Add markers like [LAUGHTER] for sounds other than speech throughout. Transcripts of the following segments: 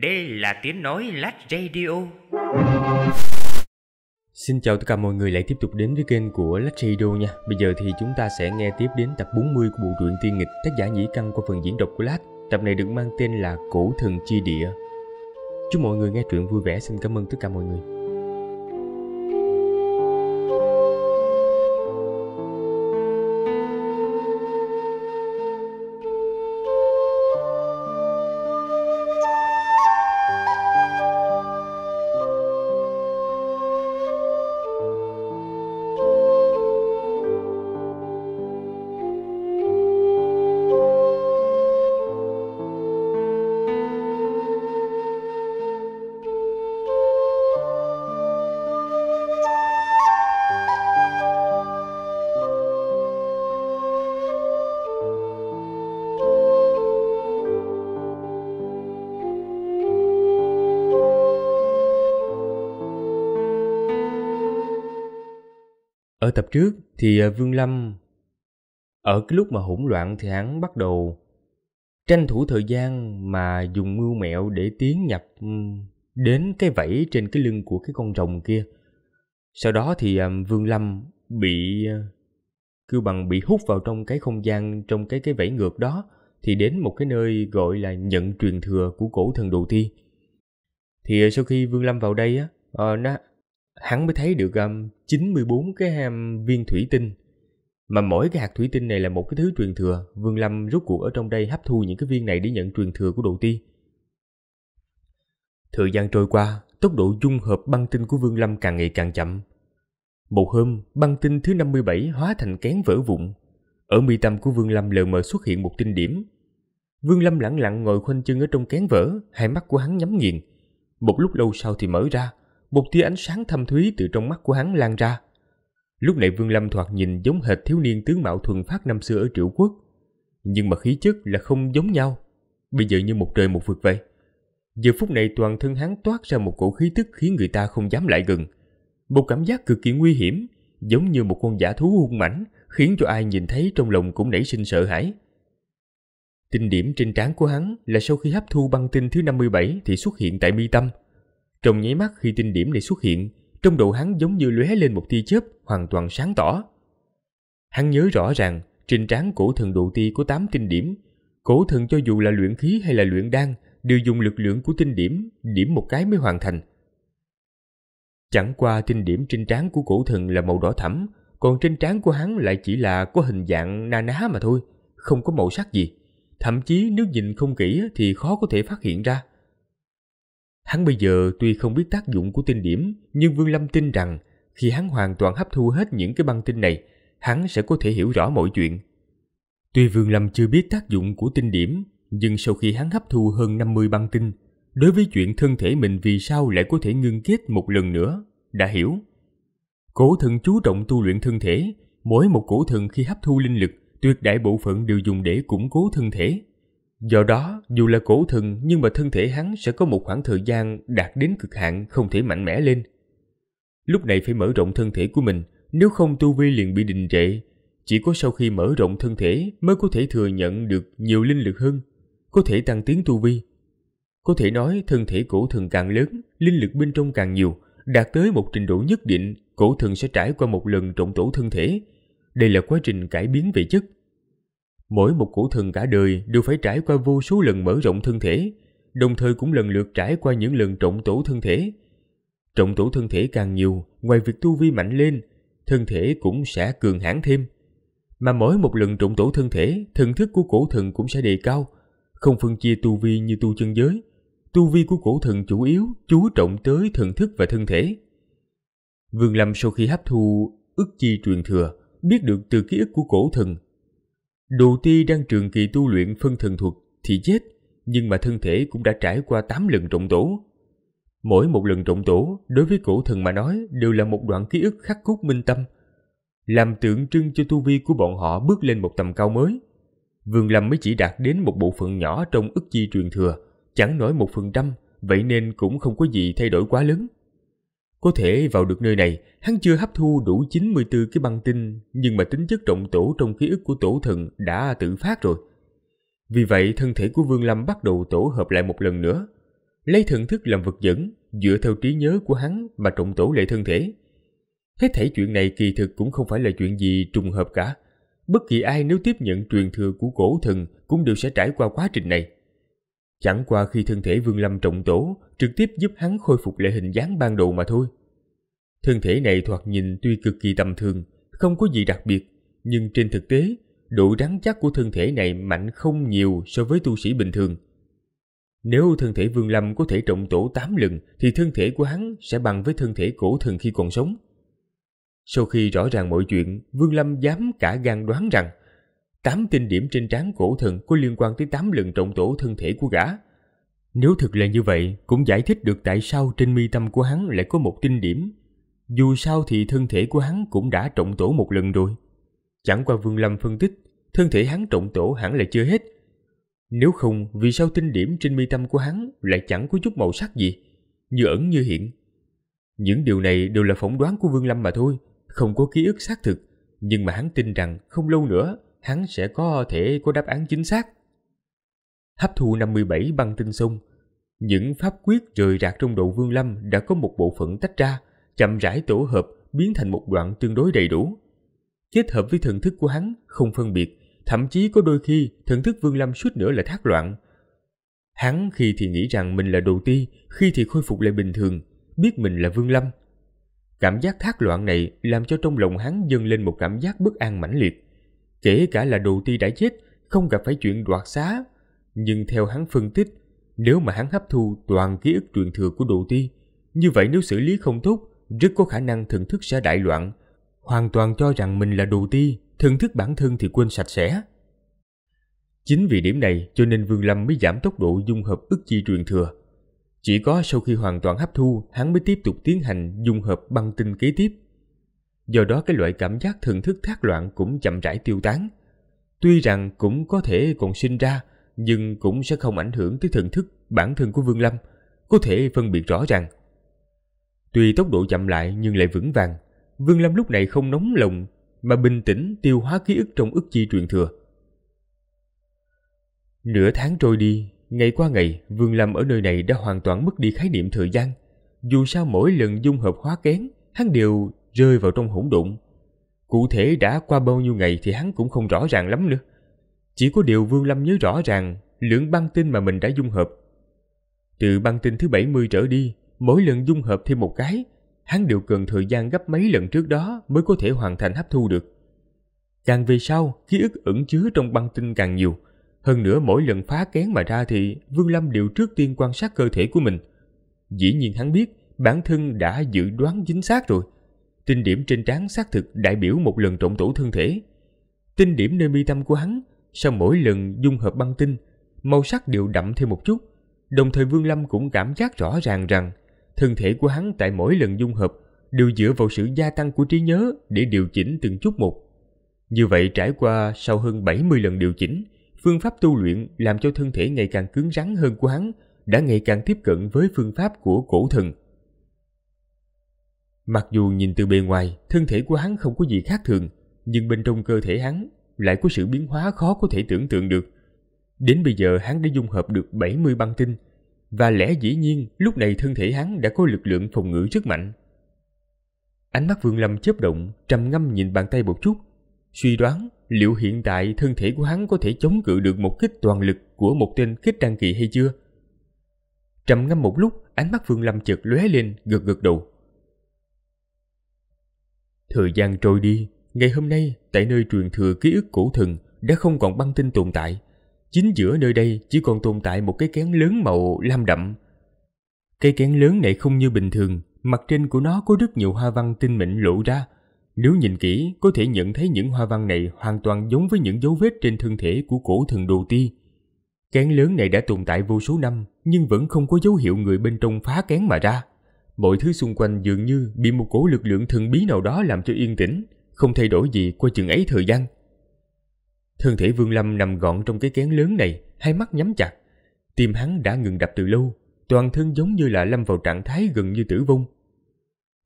Đây là tiếng nói Lát Radio. Xin chào tất cả mọi người lại tiếp tục đến với kênh của Lách Radio nha. Bây giờ thì chúng ta sẽ nghe tiếp đến tập 40 của bộ truyện tiên nghịch tác giả Nhĩ Căn qua phần diễn đọc của Lách. Tập này được mang tên là Cổ Thần Chi Địa. Chúc mọi người nghe truyện vui vẻ. Xin cảm ơn tất cả mọi người. trước thì à, Vương Lâm ở cái lúc mà hỗn loạn thì hắn bắt đầu tranh thủ thời gian mà dùng mưu mẹo để tiến nhập đến cái vẫy trên cái lưng của cái con rồng kia. Sau đó thì à, Vương Lâm bị à, kêu bằng bị hút vào trong cái không gian trong cái cái vẫy ngược đó thì đến một cái nơi gọi là nhận truyền thừa của cổ thần đồ thi. Thì sau khi Vương Lâm vào đây á, ờ, nó hắn mới thấy được um, 94 cái um, viên thủy tinh. Mà mỗi cái hạt thủy tinh này là một cái thứ truyền thừa, Vương Lâm rút cuộc ở trong đây hấp thu những cái viên này để nhận truyền thừa của Độ Ti. Thời gian trôi qua, tốc độ dung hợp băng tinh của Vương Lâm càng ngày càng chậm. Một hôm, băng tinh thứ 57 hóa thành kén vỡ vụn. Ở mi tâm của Vương Lâm lờ mờ xuất hiện một tinh điểm. Vương Lâm lặng lặng ngồi khoanh chân ở trong kén vỡ, hai mắt của hắn nhắm nghiền. Một lúc lâu sau thì mở ra, một tia ánh sáng thâm thúy từ trong mắt của hắn lan ra. Lúc này Vương Lâm thoạt nhìn giống hệt thiếu niên tướng mạo thuần phát năm xưa ở Triệu Quốc, nhưng mà khí chất là không giống nhau, bây giờ như một trời một vực vậy. Giờ phút này toàn thân hắn toát ra một cổ khí tức khiến người ta không dám lại gần. Một cảm giác cực kỳ nguy hiểm, giống như một con giả thú hung mãnh, khiến cho ai nhìn thấy trong lòng cũng nảy sinh sợ hãi. Tinh điểm trên trán của hắn là sau khi hấp thu băng tinh thứ 57 thì xuất hiện tại mi tâm – trong nháy mắt khi tinh điểm này xuất hiện, trong đầu hắn giống như lóe lên một tia chớp hoàn toàn sáng tỏ. Hắn nhớ rõ ràng, trên trán cổ thần đồ ti có tám tinh điểm. Cổ thần cho dù là luyện khí hay là luyện đan, đều dùng lực lượng của tinh điểm, điểm một cái mới hoàn thành. Chẳng qua tinh điểm trên trán của cổ thần là màu đỏ thẫm, còn trên trán của hắn lại chỉ là có hình dạng na ná mà thôi, không có màu sắc gì. Thậm chí nếu nhìn không kỹ thì khó có thể phát hiện ra. Hắn bây giờ tuy không biết tác dụng của tinh điểm, nhưng Vương Lâm tin rằng khi hắn hoàn toàn hấp thu hết những cái băng tinh này, hắn sẽ có thể hiểu rõ mọi chuyện. Tuy Vương Lâm chưa biết tác dụng của tinh điểm, nhưng sau khi hắn hấp thu hơn 50 băng tinh, đối với chuyện thân thể mình vì sao lại có thể ngưng kết một lần nữa, đã hiểu. Cổ thần chú trọng tu luyện thân thể, mỗi một cổ thần khi hấp thu linh lực, tuyệt đại bộ phận đều dùng để củng cố thân thể. Do đó, dù là cổ thần nhưng mà thân thể hắn sẽ có một khoảng thời gian đạt đến cực hạn không thể mạnh mẽ lên. Lúc này phải mở rộng thân thể của mình, nếu không tu vi liền bị đình trệ. Chỉ có sau khi mở rộng thân thể mới có thể thừa nhận được nhiều linh lực hơn, có thể tăng tiến tu vi. Có thể nói thân thể cổ thần càng lớn, linh lực bên trong càng nhiều, đạt tới một trình độ nhất định, cổ thần sẽ trải qua một lần trộn tổ thân thể. Đây là quá trình cải biến về chất, Mỗi một củ thần cả đời đều phải trải qua vô số lần mở rộng thân thể, đồng thời cũng lần lượt trải qua những lần trọng tổ thân thể. Trọng tổ thân thể càng nhiều, ngoài việc tu vi mạnh lên, thân thể cũng sẽ cường hãn thêm. Mà mỗi một lần trọng tổ thân thể, thần thức của cổ thần cũng sẽ đề cao, không phân chia tu vi như tu chân giới. Tu vi của cổ thần chủ yếu chú trọng tới thần thức và thân thể. Vương Lâm sau khi hấp thu ức chi truyền thừa, biết được từ ký ức của cổ thần Đồ ti đang trường kỳ tu luyện phân thần thuật thì chết, nhưng mà thân thể cũng đã trải qua 8 lần trọng tổ. Mỗi một lần trọng tổ, đối với cổ thần mà nói đều là một đoạn ký ức khắc cốt minh tâm, làm tượng trưng cho tu vi của bọn họ bước lên một tầm cao mới. Vương Lâm mới chỉ đạt đến một bộ phận nhỏ trong ức chi truyền thừa, chẳng nổi một phần trăm, vậy nên cũng không có gì thay đổi quá lớn. Có thể vào được nơi này, hắn chưa hấp thu đủ 94 cái băng tinh, nhưng mà tính chất trọng tổ trong ký ức của tổ thần đã tự phát rồi. Vì vậy, thân thể của Vương Lâm bắt đầu tổ hợp lại một lần nữa. Lấy thần thức làm vật dẫn, dựa theo trí nhớ của hắn mà trọng tổ lại thân thể. Hết thảy chuyện này kỳ thực cũng không phải là chuyện gì trùng hợp cả. Bất kỳ ai nếu tiếp nhận truyền thừa của cổ thần cũng đều sẽ trải qua quá trình này. Chẳng qua khi thân thể Vương Lâm trọng tổ, trực tiếp giúp hắn khôi phục lại hình dáng ban đầu mà thôi. Thân thể này thoạt nhìn tuy cực kỳ tầm thường, không có gì đặc biệt, nhưng trên thực tế, độ rắn chắc của thân thể này mạnh không nhiều so với tu sĩ bình thường. Nếu thân thể Vương Lâm có thể trọng tổ 8 lần thì thân thể của hắn sẽ bằng với thân thể cổ thần khi còn sống. Sau khi rõ ràng mọi chuyện, Vương Lâm dám cả gan đoán rằng tám tinh điểm trên trán cổ thần có liên quan tới tám lần trọng tổ thân thể của gã. Nếu thực là như vậy, cũng giải thích được tại sao trên mi tâm của hắn lại có một tinh điểm. Dù sao thì thân thể của hắn cũng đã trọng tổ một lần rồi. Chẳng qua Vương Lâm phân tích, thân thể hắn trọng tổ hẳn là chưa hết. Nếu không, vì sao tinh điểm trên mi tâm của hắn lại chẳng có chút màu sắc gì, như ẩn như hiện. Những điều này đều là phỏng đoán của Vương Lâm mà thôi, không có ký ức xác thực, nhưng mà hắn tin rằng không lâu nữa hắn sẽ có thể có đáp án chính xác. Hấp thu 57 băng tinh xung, những pháp quyết rời rạc trong độ vương lâm đã có một bộ phận tách ra, chậm rãi tổ hợp biến thành một đoạn tương đối đầy đủ. Kết hợp với thần thức của hắn không phân biệt, thậm chí có đôi khi thần thức vương lâm suýt nữa là thác loạn. Hắn khi thì nghĩ rằng mình là đồ ti, khi thì khôi phục lại bình thường, biết mình là vương lâm. Cảm giác thác loạn này làm cho trong lòng hắn dâng lên một cảm giác bất an mãnh liệt kể cả là đồ ti đã chết, không gặp phải chuyện đoạt xá. Nhưng theo hắn phân tích, nếu mà hắn hấp thu toàn ký ức truyền thừa của đồ ti, như vậy nếu xử lý không tốt, rất có khả năng thần thức sẽ đại loạn, hoàn toàn cho rằng mình là đồ ti, thần thức bản thân thì quên sạch sẽ. Chính vì điểm này cho nên Vương Lâm mới giảm tốc độ dung hợp ức chi truyền thừa. Chỉ có sau khi hoàn toàn hấp thu, hắn mới tiếp tục tiến hành dung hợp băng tinh kế tiếp do đó cái loại cảm giác thần thức thác loạn cũng chậm rãi tiêu tán. Tuy rằng cũng có thể còn sinh ra, nhưng cũng sẽ không ảnh hưởng tới thần thức bản thân của Vương Lâm, có thể phân biệt rõ ràng. Tuy tốc độ chậm lại nhưng lại vững vàng, Vương Lâm lúc này không nóng lòng mà bình tĩnh tiêu hóa ký ức trong ức chi truyền thừa. Nửa tháng trôi đi, ngày qua ngày, Vương Lâm ở nơi này đã hoàn toàn mất đi khái niệm thời gian. Dù sao mỗi lần dung hợp hóa kén, hắn đều rơi vào trong hỗn độn. Cụ thể đã qua bao nhiêu ngày thì hắn cũng không rõ ràng lắm nữa. Chỉ có điều Vương Lâm nhớ rõ ràng lượng băng tinh mà mình đã dung hợp. Từ băng tinh thứ 70 trở đi, mỗi lần dung hợp thêm một cái, hắn đều cần thời gian gấp mấy lần trước đó mới có thể hoàn thành hấp thu được. Càng về sau, ký ức ẩn chứa trong băng tinh càng nhiều. Hơn nữa mỗi lần phá kén mà ra thì Vương Lâm đều trước tiên quan sát cơ thể của mình. Dĩ nhiên hắn biết bản thân đã dự đoán chính xác rồi – Tinh điểm trên trán xác thực đại biểu một lần trộn tổ thân thể. Tinh điểm nơi mi tâm của hắn, sau mỗi lần dung hợp băng tinh, màu sắc đều đậm thêm một chút. Đồng thời Vương Lâm cũng cảm giác rõ ràng rằng thân thể của hắn tại mỗi lần dung hợp đều dựa vào sự gia tăng của trí nhớ để điều chỉnh từng chút một. Như vậy trải qua sau hơn 70 lần điều chỉnh, phương pháp tu luyện làm cho thân thể ngày càng cứng rắn hơn của hắn đã ngày càng tiếp cận với phương pháp của cổ thần. Mặc dù nhìn từ bề ngoài, thân thể của hắn không có gì khác thường, nhưng bên trong cơ thể hắn lại có sự biến hóa khó có thể tưởng tượng được. Đến bây giờ hắn đã dung hợp được 70 băng tinh, và lẽ dĩ nhiên lúc này thân thể hắn đã có lực lượng phòng ngự rất mạnh. Ánh mắt Vương Lâm chớp động, trầm ngâm nhìn bàn tay một chút, suy đoán liệu hiện tại thân thể của hắn có thể chống cự được một kích toàn lực của một tên kích đăng kỳ hay chưa. Trầm ngâm một lúc, ánh mắt Vương Lâm chợt lóe lên, gật gật đầu. Thời gian trôi đi, ngày hôm nay tại nơi truyền thừa ký ức cổ thần đã không còn băng tinh tồn tại. Chính giữa nơi đây chỉ còn tồn tại một cái kén lớn màu lam đậm. Cái kén lớn này không như bình thường, mặt trên của nó có rất nhiều hoa văn tinh mịn lộ ra. Nếu nhìn kỹ, có thể nhận thấy những hoa văn này hoàn toàn giống với những dấu vết trên thân thể của cổ thần đồ ti. Kén lớn này đã tồn tại vô số năm, nhưng vẫn không có dấu hiệu người bên trong phá kén mà ra mọi thứ xung quanh dường như bị một cổ lực lượng thần bí nào đó làm cho yên tĩnh, không thay đổi gì qua chừng ấy thời gian. Thân thể Vương Lâm nằm gọn trong cái kén lớn này, hai mắt nhắm chặt. Tim hắn đã ngừng đập từ lâu, toàn thân giống như là lâm vào trạng thái gần như tử vong.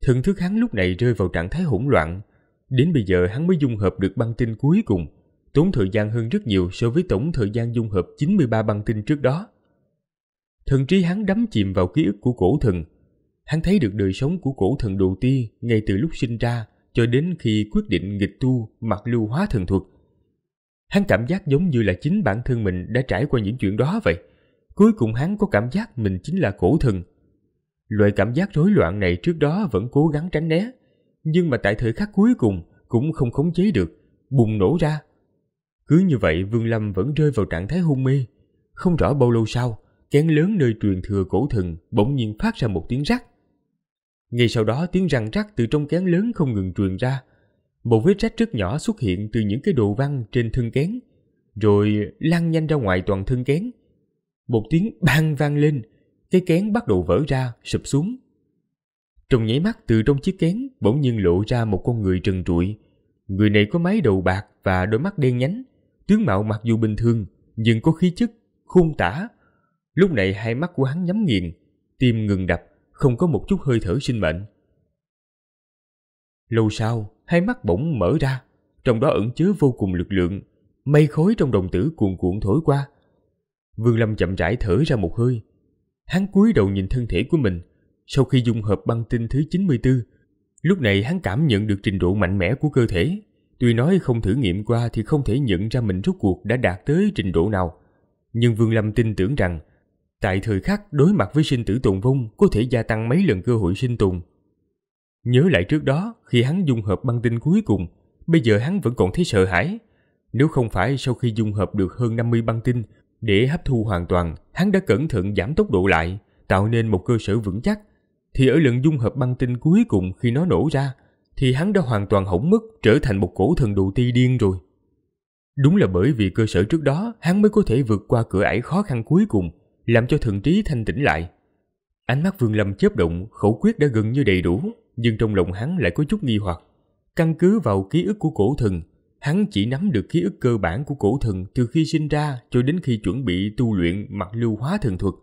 Thần thức hắn lúc này rơi vào trạng thái hỗn loạn, đến bây giờ hắn mới dung hợp được băng tinh cuối cùng, tốn thời gian hơn rất nhiều so với tổng thời gian dung hợp 93 băng tinh trước đó. Thần trí hắn đắm chìm vào ký ức của cổ thần, hắn thấy được đời sống của cổ thần đầu tiên ngay từ lúc sinh ra cho đến khi quyết định nghịch tu mặc lưu hóa thần thuật. Hắn cảm giác giống như là chính bản thân mình đã trải qua những chuyện đó vậy. Cuối cùng hắn có cảm giác mình chính là cổ thần. Loại cảm giác rối loạn này trước đó vẫn cố gắng tránh né, nhưng mà tại thời khắc cuối cùng cũng không khống chế được, bùng nổ ra. Cứ như vậy Vương Lâm vẫn rơi vào trạng thái hôn mê. Không rõ bao lâu sau, kén lớn nơi truyền thừa cổ thần bỗng nhiên phát ra một tiếng rắc ngay sau đó tiếng răng rắc từ trong kén lớn không ngừng truyền ra. Một vết rách rất nhỏ xuất hiện từ những cái đồ văn trên thân kén, rồi lăn nhanh ra ngoài toàn thân kén. Một tiếng bang vang lên, cái kén bắt đầu vỡ ra, sụp xuống. Trong nháy mắt từ trong chiếc kén bỗng nhiên lộ ra một con người trần trụi. Người này có mái đầu bạc và đôi mắt đen nhánh, tướng mạo mặc dù bình thường nhưng có khí chất, khung tả. Lúc này hai mắt của hắn nhắm nghiền, tim ngừng đập, không có một chút hơi thở sinh mệnh. Lâu sau, hai mắt bỗng mở ra, trong đó ẩn chứa vô cùng lực lượng, mây khói trong đồng tử cuồn cuộn thổi qua. Vương Lâm chậm rãi thở ra một hơi. Hắn cúi đầu nhìn thân thể của mình, sau khi dung hợp băng tinh thứ 94, lúc này hắn cảm nhận được trình độ mạnh mẽ của cơ thể. Tuy nói không thử nghiệm qua thì không thể nhận ra mình rốt cuộc đã đạt tới trình độ nào, nhưng Vương Lâm tin tưởng rằng tại thời khắc đối mặt với sinh tử tồn vong có thể gia tăng mấy lần cơ hội sinh tồn. Nhớ lại trước đó, khi hắn dung hợp băng tinh cuối cùng, bây giờ hắn vẫn còn thấy sợ hãi. Nếu không phải sau khi dung hợp được hơn 50 băng tinh để hấp thu hoàn toàn, hắn đã cẩn thận giảm tốc độ lại, tạo nên một cơ sở vững chắc, thì ở lần dung hợp băng tinh cuối cùng khi nó nổ ra, thì hắn đã hoàn toàn hỏng mất trở thành một cổ thần đồ ti điên rồi. Đúng là bởi vì cơ sở trước đó, hắn mới có thể vượt qua cửa ải khó khăn cuối cùng, làm cho thượng trí thanh tĩnh lại. Ánh mắt Vương Lâm chớp động, khẩu quyết đã gần như đầy đủ, nhưng trong lòng hắn lại có chút nghi hoặc. Căn cứ vào ký ức của cổ thần, hắn chỉ nắm được ký ức cơ bản của cổ thần từ khi sinh ra cho đến khi chuẩn bị tu luyện mặt lưu hóa thần thuật.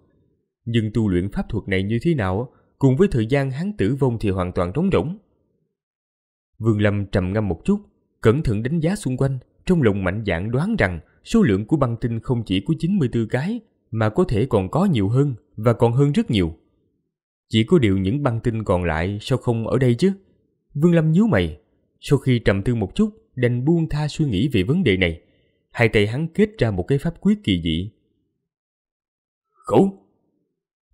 Nhưng tu luyện pháp thuật này như thế nào, cùng với thời gian hắn tử vong thì hoàn toàn trống rỗng. Vương Lâm trầm ngâm một chút, cẩn thận đánh giá xung quanh, trong lòng mạnh dạn đoán rằng số lượng của băng tinh không chỉ có 94 cái mà có thể còn có nhiều hơn và còn hơn rất nhiều. Chỉ có điều những băng tin còn lại sao không ở đây chứ? Vương Lâm nhíu mày, sau khi trầm tư một chút, đành buông tha suy nghĩ về vấn đề này. Hai tay hắn kết ra một cái pháp quyết kỳ dị. Khẩu!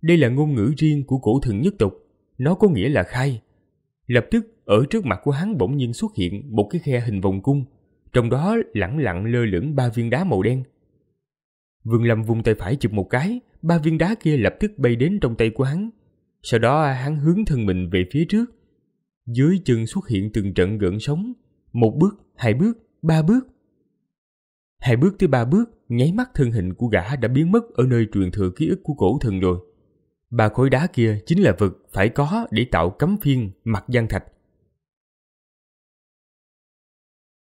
Đây là ngôn ngữ riêng của cổ thần nhất tộc. nó có nghĩa là khai. Lập tức, ở trước mặt của hắn bỗng nhiên xuất hiện một cái khe hình vòng cung, trong đó lẳng lặng lơ lửng ba viên đá màu đen Vương Lâm vung tay phải chụp một cái, ba viên đá kia lập tức bay đến trong tay của hắn. Sau đó hắn hướng thân mình về phía trước. Dưới chân xuất hiện từng trận gợn sóng, một bước, hai bước, ba bước. Hai bước tới ba bước, nháy mắt thân hình của gã đã biến mất ở nơi truyền thừa ký ức của cổ thần rồi. Ba khối đá kia chính là vật phải có để tạo cấm phiên mặt gian thạch.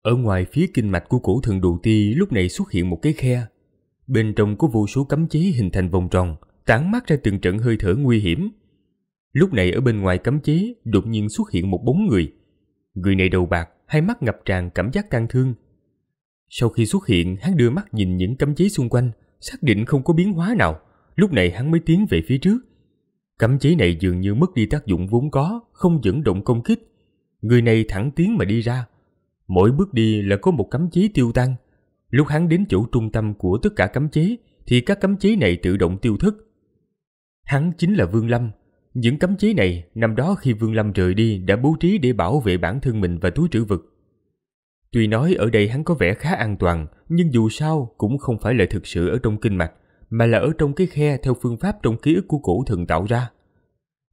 Ở ngoài phía kinh mạch của cổ thần đồ ti lúc này xuất hiện một cái khe, Bên trong có vô số cấm chế hình thành vòng tròn, tản mát ra từng trận hơi thở nguy hiểm. Lúc này ở bên ngoài cấm chế đột nhiên xuất hiện một bóng người. Người này đầu bạc, hai mắt ngập tràn cảm giác tang thương. Sau khi xuất hiện, hắn đưa mắt nhìn những cấm chế xung quanh, xác định không có biến hóa nào. Lúc này hắn mới tiến về phía trước. Cấm chế này dường như mất đi tác dụng vốn có, không dẫn động công kích. Người này thẳng tiến mà đi ra. Mỗi bước đi là có một cấm chế tiêu tan, Lúc hắn đến chỗ trung tâm của tất cả cấm chế thì các cấm chế này tự động tiêu thất. Hắn chính là Vương Lâm. Những cấm chế này năm đó khi Vương Lâm rời đi đã bố trí để bảo vệ bản thân mình và túi trữ vật. Tuy nói ở đây hắn có vẻ khá an toàn, nhưng dù sao cũng không phải là thực sự ở trong kinh mạch, mà là ở trong cái khe theo phương pháp trong ký ức của cổ thần tạo ra.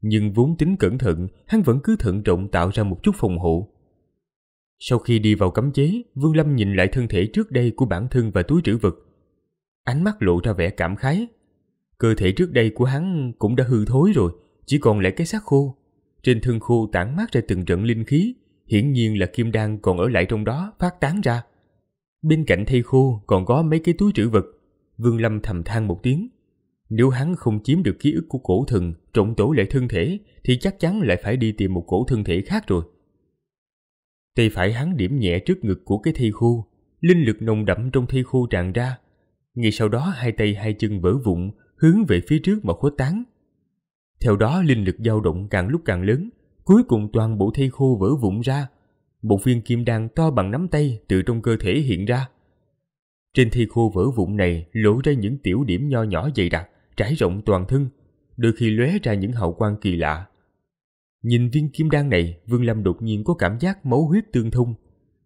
Nhưng vốn tính cẩn thận, hắn vẫn cứ thận trọng tạo ra một chút phòng hộ. Sau khi đi vào cấm chế, Vương Lâm nhìn lại thân thể trước đây của bản thân và túi trữ vật. Ánh mắt lộ ra vẻ cảm khái. Cơ thể trước đây của hắn cũng đã hư thối rồi, chỉ còn lại cái xác khô. Trên thân khô tản mát ra từng trận linh khí, hiển nhiên là kim đan còn ở lại trong đó phát tán ra. Bên cạnh thây khô còn có mấy cái túi trữ vật. Vương Lâm thầm than một tiếng. Nếu hắn không chiếm được ký ức của cổ thần, trộn tổ lại thân thể, thì chắc chắn lại phải đi tìm một cổ thân thể khác rồi. Tay phải hắn điểm nhẹ trước ngực của cái thi khu, linh lực nồng đậm trong thi khu tràn ra. Ngay sau đó hai tay hai chân vỡ vụn, hướng về phía trước mà khuếch tán. Theo đó linh lực dao động càng lúc càng lớn, cuối cùng toàn bộ thi khô vỡ vụn ra. Một viên kim đan to bằng nắm tay từ trong cơ thể hiện ra. Trên thi khô vỡ vụn này lộ ra những tiểu điểm nho nhỏ dày đặc, trải rộng toàn thân, đôi khi lóe ra những hậu quang kỳ lạ, Nhìn viên kim đan này, Vương Lâm đột nhiên có cảm giác máu huyết tương thông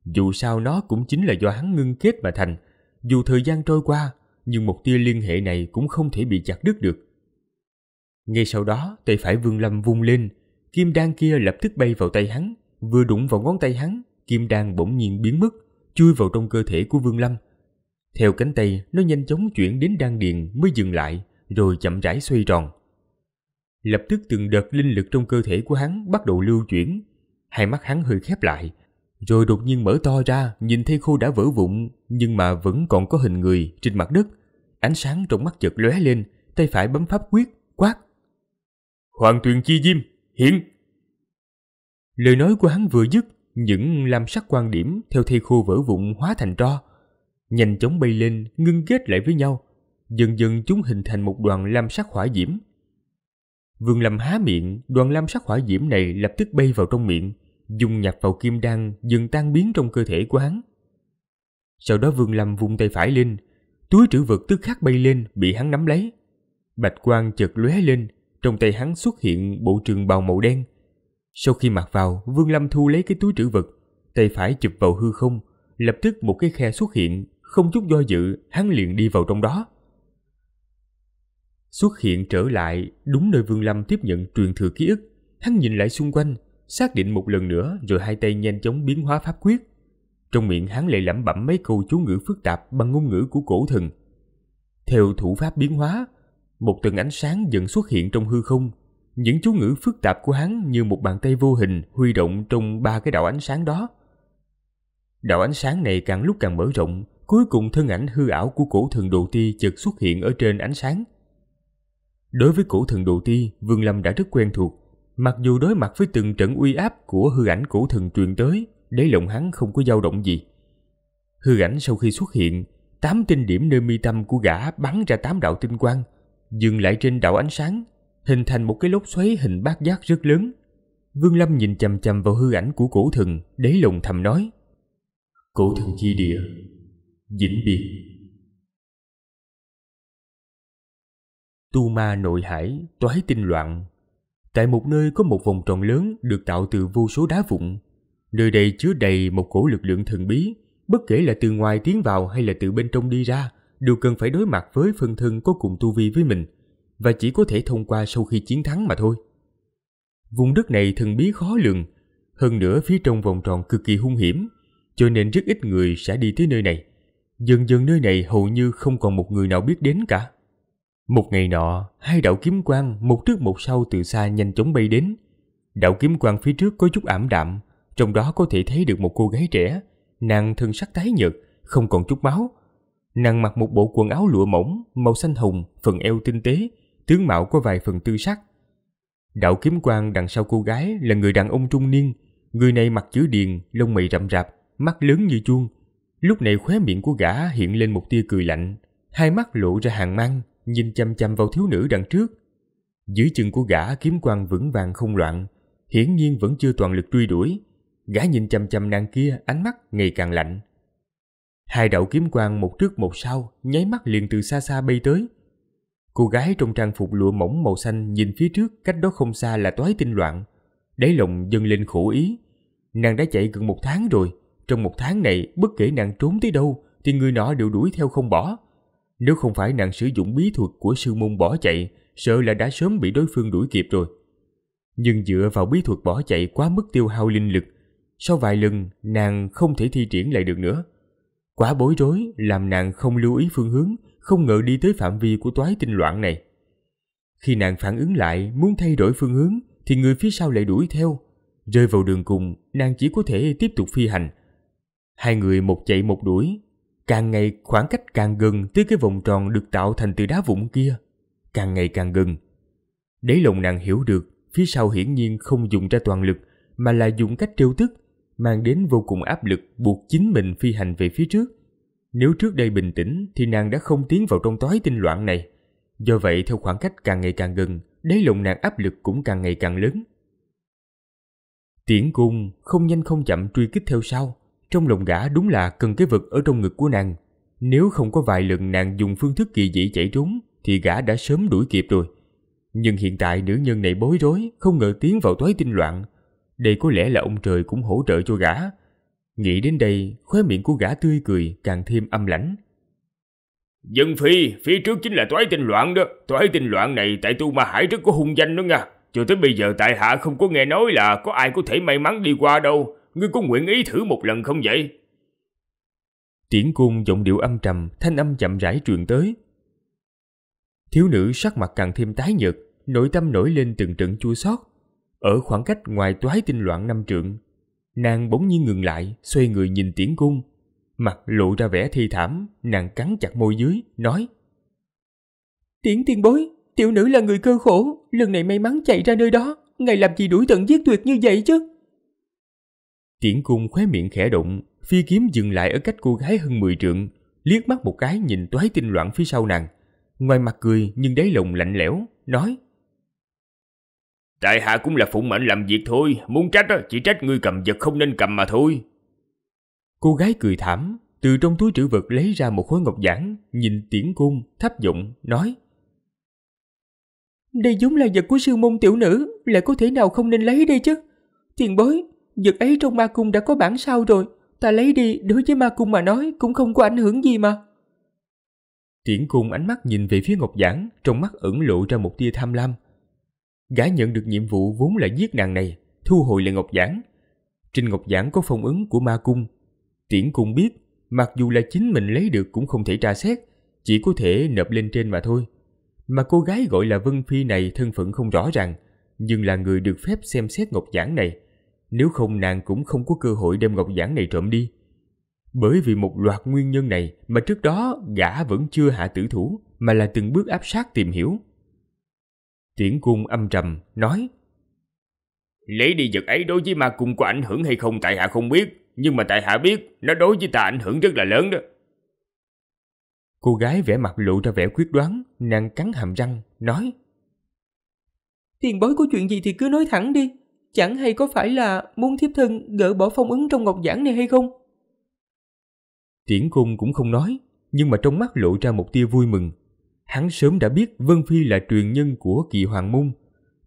Dù sao nó cũng chính là do hắn ngưng kết mà thành. Dù thời gian trôi qua, nhưng một tia liên hệ này cũng không thể bị chặt đứt được. Ngay sau đó, tay phải Vương Lâm vung lên, kim đan kia lập tức bay vào tay hắn, vừa đụng vào ngón tay hắn, kim đan bỗng nhiên biến mất, chui vào trong cơ thể của Vương Lâm. Theo cánh tay, nó nhanh chóng chuyển đến đan điền mới dừng lại, rồi chậm rãi xoay tròn. Lập tức từng đợt linh lực trong cơ thể của hắn bắt đầu lưu chuyển. Hai mắt hắn hơi khép lại, rồi đột nhiên mở to ra, nhìn thấy khô đã vỡ vụn nhưng mà vẫn còn có hình người trên mặt đất. Ánh sáng trong mắt chợt lóe lên, tay phải bấm pháp quyết, quát. Hoàng tuyền chi diêm, hiện! Lời nói của hắn vừa dứt, những lam sắc quan điểm theo thây khô vỡ vụn hóa thành tro, nhanh chóng bay lên, ngưng kết lại với nhau. Dần dần chúng hình thành một đoàn lam sắc hỏa diễm, Vương Lâm há miệng, đoàn lam sắc hỏa diễm này lập tức bay vào trong miệng, dùng nhập vào kim đan dần tan biến trong cơ thể của hắn. Sau đó Vương Lâm vung tay phải lên, túi trữ vật tức khắc bay lên bị hắn nắm lấy. Bạch quang chợt lóe lên, trong tay hắn xuất hiện bộ trường bào màu đen. Sau khi mặc vào, Vương Lâm thu lấy cái túi trữ vật, tay phải chụp vào hư không, lập tức một cái khe xuất hiện, không chút do dự, hắn liền đi vào trong đó. Xuất hiện trở lại đúng nơi Vương Lâm tiếp nhận truyền thừa ký ức, hắn nhìn lại xung quanh, xác định một lần nữa rồi hai tay nhanh chóng biến hóa pháp quyết. Trong miệng hắn lại lẩm bẩm mấy câu chú ngữ phức tạp bằng ngôn ngữ của cổ thần. Theo thủ pháp biến hóa, một tầng ánh sáng dần xuất hiện trong hư không. Những chú ngữ phức tạp của hắn như một bàn tay vô hình huy động trong ba cái đạo ánh sáng đó. Đạo ánh sáng này càng lúc càng mở rộng, cuối cùng thân ảnh hư ảo của cổ thần đồ ti chợt xuất hiện ở trên ánh sáng. Đối với cổ thần đồ ti, Vương Lâm đã rất quen thuộc. Mặc dù đối mặt với từng trận uy áp của hư ảnh cổ thần truyền tới, đáy lòng hắn không có dao động gì. Hư ảnh sau khi xuất hiện, tám tinh điểm nơi mi tâm của gã bắn ra tám đạo tinh quang, dừng lại trên đạo ánh sáng, hình thành một cái lốc xoáy hình bát giác rất lớn. Vương Lâm nhìn chằm chằm vào hư ảnh của cổ thần, đáy lòng thầm nói: Cổ thần chi địa, vĩnh biệt. tu ma nội hải, toái tinh loạn. Tại một nơi có một vòng tròn lớn được tạo từ vô số đá vụn. Nơi đây chứa đầy một cổ lực lượng thần bí, bất kể là từ ngoài tiến vào hay là từ bên trong đi ra, đều cần phải đối mặt với phân thân có cùng tu vi với mình, và chỉ có thể thông qua sau khi chiến thắng mà thôi. Vùng đất này thần bí khó lường, hơn nữa phía trong vòng tròn cực kỳ hung hiểm, cho nên rất ít người sẽ đi tới nơi này. Dần dần nơi này hầu như không còn một người nào biết đến cả. Một ngày nọ, hai đạo kiếm quang một trước một sau từ xa nhanh chóng bay đến. Đạo kiếm quang phía trước có chút ảm đạm, trong đó có thể thấy được một cô gái trẻ, nàng thân sắc tái nhợt, không còn chút máu. Nàng mặc một bộ quần áo lụa mỏng, màu xanh hồng, phần eo tinh tế, tướng mạo có vài phần tư sắc. Đạo kiếm quang đằng sau cô gái là người đàn ông trung niên, người này mặt chữ điền, lông mày rậm rạp, mắt lớn như chuông. Lúc này khóe miệng của gã hiện lên một tia cười lạnh, hai mắt lộ ra hàng mang nhìn chằm chằm vào thiếu nữ đằng trước. Dưới chân của gã kiếm quang vững vàng không loạn, hiển nhiên vẫn chưa toàn lực truy đuổi. Gã nhìn chằm chằm nàng kia, ánh mắt ngày càng lạnh. Hai đạo kiếm quang một trước một sau, nháy mắt liền từ xa xa bay tới. Cô gái trong trang phục lụa mỏng màu xanh nhìn phía trước cách đó không xa là toái tinh loạn. Đáy lòng dâng lên khổ ý. Nàng đã chạy gần một tháng rồi. Trong một tháng này, bất kể nàng trốn tới đâu, thì người nọ đều đuổi theo không bỏ. Nếu không phải nàng sử dụng bí thuật của sư môn bỏ chạy, sợ là đã sớm bị đối phương đuổi kịp rồi. Nhưng dựa vào bí thuật bỏ chạy quá mức tiêu hao linh lực, sau vài lần nàng không thể thi triển lại được nữa. Quá bối rối làm nàng không lưu ý phương hướng, không ngờ đi tới phạm vi của toái tinh loạn này. Khi nàng phản ứng lại muốn thay đổi phương hướng thì người phía sau lại đuổi theo. Rơi vào đường cùng, nàng chỉ có thể tiếp tục phi hành. Hai người một chạy một đuổi, Càng ngày khoảng cách càng gần tới cái vòng tròn được tạo thành từ đá vụn kia. Càng ngày càng gần. Đấy lòng nàng hiểu được, phía sau hiển nhiên không dùng ra toàn lực, mà là dùng cách trêu tức, mang đến vô cùng áp lực buộc chính mình phi hành về phía trước. Nếu trước đây bình tĩnh thì nàng đã không tiến vào trong tối tinh loạn này. Do vậy theo khoảng cách càng ngày càng gần, đáy lòng nàng áp lực cũng càng ngày càng lớn. Tiễn cung không nhanh không chậm truy kích theo sau. Trong lòng gã đúng là cần cái vật ở trong ngực của nàng. Nếu không có vài lần nàng dùng phương thức kỳ dị chạy trốn, thì gã đã sớm đuổi kịp rồi. Nhưng hiện tại nữ nhân này bối rối, không ngờ tiến vào toái tinh loạn. Đây có lẽ là ông trời cũng hỗ trợ cho gã. Nghĩ đến đây, khóe miệng của gã tươi cười càng thêm âm lãnh. Dân phi, phía trước chính là toái tinh loạn đó. Toái tinh loạn này tại tu ma hải rất có hung danh đó nha. Cho tới bây giờ tại hạ không có nghe nói là có ai có thể may mắn đi qua đâu ngươi có nguyện ý thử một lần không vậy? Tiễn cung giọng điệu âm trầm, thanh âm chậm rãi truyền tới. Thiếu nữ sắc mặt càng thêm tái nhợt, nội tâm nổi lên từng trận chua xót. Ở khoảng cách ngoài toái tinh loạn năm trượng, nàng bỗng nhiên ngừng lại, xoay người nhìn tiễn cung. Mặt lộ ra vẻ thi thảm, nàng cắn chặt môi dưới, nói Tiễn tiên bối, tiểu nữ là người cơ khổ, lần này may mắn chạy ra nơi đó, ngài làm gì đuổi tận giết tuyệt như vậy chứ? Tiễn cung khóe miệng khẽ động, phi kiếm dừng lại ở cách cô gái hơn 10 trượng, liếc mắt một cái nhìn toái tinh loạn phía sau nàng. Ngoài mặt cười nhưng đáy lòng lạnh lẽo, nói Tại hạ cũng là phụng mệnh làm việc thôi, muốn trách chỉ trách ngươi cầm vật không nên cầm mà thôi. Cô gái cười thảm, từ trong túi trữ vật lấy ra một khối ngọc giản, nhìn tiễn cung, thấp giọng nói Đây giống là vật của sư môn tiểu nữ, lại có thể nào không nên lấy đây chứ? Tiền bối, Vật ấy trong ma cung đã có bản sao rồi, ta lấy đi đối với ma cung mà nói cũng không có ảnh hưởng gì mà. Tiễn cung ánh mắt nhìn về phía Ngọc giản trong mắt ẩn lộ ra một tia tham lam. Gã nhận được nhiệm vụ vốn là giết nàng này, thu hồi lại Ngọc giản Trên Ngọc giản có phong ấn của ma cung. Tiễn cung biết, mặc dù là chính mình lấy được cũng không thể tra xét, chỉ có thể nộp lên trên mà thôi. Mà cô gái gọi là Vân Phi này thân phận không rõ ràng, nhưng là người được phép xem xét Ngọc giản này – nếu không nàng cũng không có cơ hội đem ngọc giản này trộm đi. Bởi vì một loạt nguyên nhân này mà trước đó gã vẫn chưa hạ tử thủ mà là từng bước áp sát tìm hiểu. Tiễn cung âm trầm, nói Lấy đi vật ấy đối với ma cung có ảnh hưởng hay không tại hạ không biết, nhưng mà tại hạ biết nó đối với ta ảnh hưởng rất là lớn đó. Cô gái vẻ mặt lộ ra vẻ quyết đoán, nàng cắn hàm răng, nói Tiền bối có chuyện gì thì cứ nói thẳng đi, chẳng hay có phải là muốn thiếp thân gỡ bỏ phong ấn trong ngọc giản này hay không? Tiễn Khôn cũng không nói, nhưng mà trong mắt lộ ra một tia vui mừng. Hắn sớm đã biết Vân Phi là truyền nhân của kỳ hoàng môn.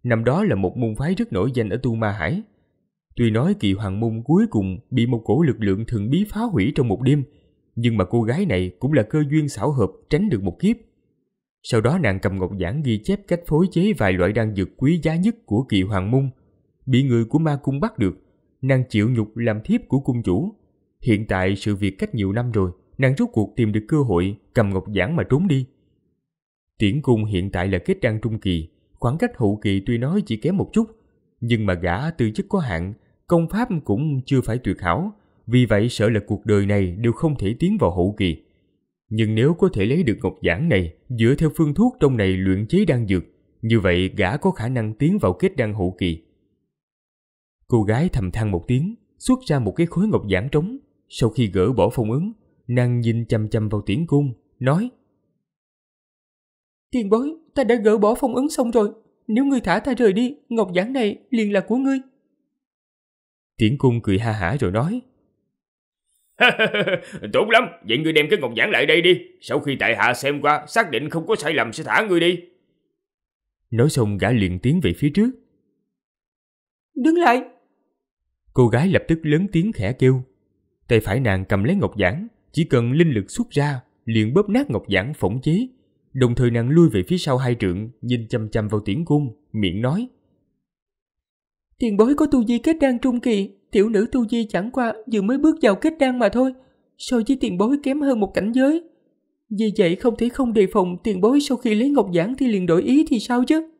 Năm đó là một môn phái rất nổi danh ở Tu Ma Hải. Tuy nói kỳ hoàng môn cuối cùng bị một cổ lực lượng thần bí phá hủy trong một đêm, nhưng mà cô gái này cũng là cơ duyên xảo hợp tránh được một kiếp. Sau đó nàng cầm ngọc giản ghi chép cách phối chế vài loại đan dược quý giá nhất của kỳ hoàng môn – bị người của ma cung bắt được, nàng chịu nhục làm thiếp của cung chủ. Hiện tại sự việc cách nhiều năm rồi, nàng rốt cuộc tìm được cơ hội cầm ngọc giản mà trốn đi. Tiễn cung hiện tại là kết đăng trung kỳ, khoảng cách hậu kỳ tuy nói chỉ kém một chút, nhưng mà gã tư chức có hạn, công pháp cũng chưa phải tuyệt hảo, vì vậy sợ là cuộc đời này đều không thể tiến vào hậu kỳ. Nhưng nếu có thể lấy được ngọc giản này dựa theo phương thuốc trong này luyện chế đan dược, như vậy gã có khả năng tiến vào kết đăng hậu kỳ. Cô gái thầm than một tiếng, xuất ra một cái khối ngọc giản trống. Sau khi gỡ bỏ phong ấn, nàng nhìn chăm chăm vào tiễn cung, nói Tiền bối, ta đã gỡ bỏ phong ấn xong rồi. Nếu ngươi thả ta rời đi, ngọc giản này liền là của ngươi. Tiễn cung cười ha hả rồi nói [LAUGHS] Tốt lắm, vậy ngươi đem cái ngọc giản lại đây đi. Sau khi tại hạ xem qua, xác định không có sai lầm sẽ thả ngươi đi. Nói xong gã liền tiến về phía trước. Đứng lại, Cô gái lập tức lớn tiếng khẽ kêu. Tay phải nàng cầm lấy ngọc giản, chỉ cần linh lực xuất ra, liền bóp nát ngọc giản phỏng chế. Đồng thời nàng lui về phía sau hai trượng, nhìn chăm chăm vào tiễn cung, miệng nói. Tiền bối có tu di kết đan trung kỳ, tiểu nữ tu di chẳng qua vừa mới bước vào kết đan mà thôi, so với tiền bối kém hơn một cảnh giới. Vì vậy không thể không đề phòng tiền bối sau khi lấy ngọc giản thì liền đổi ý thì sao chứ?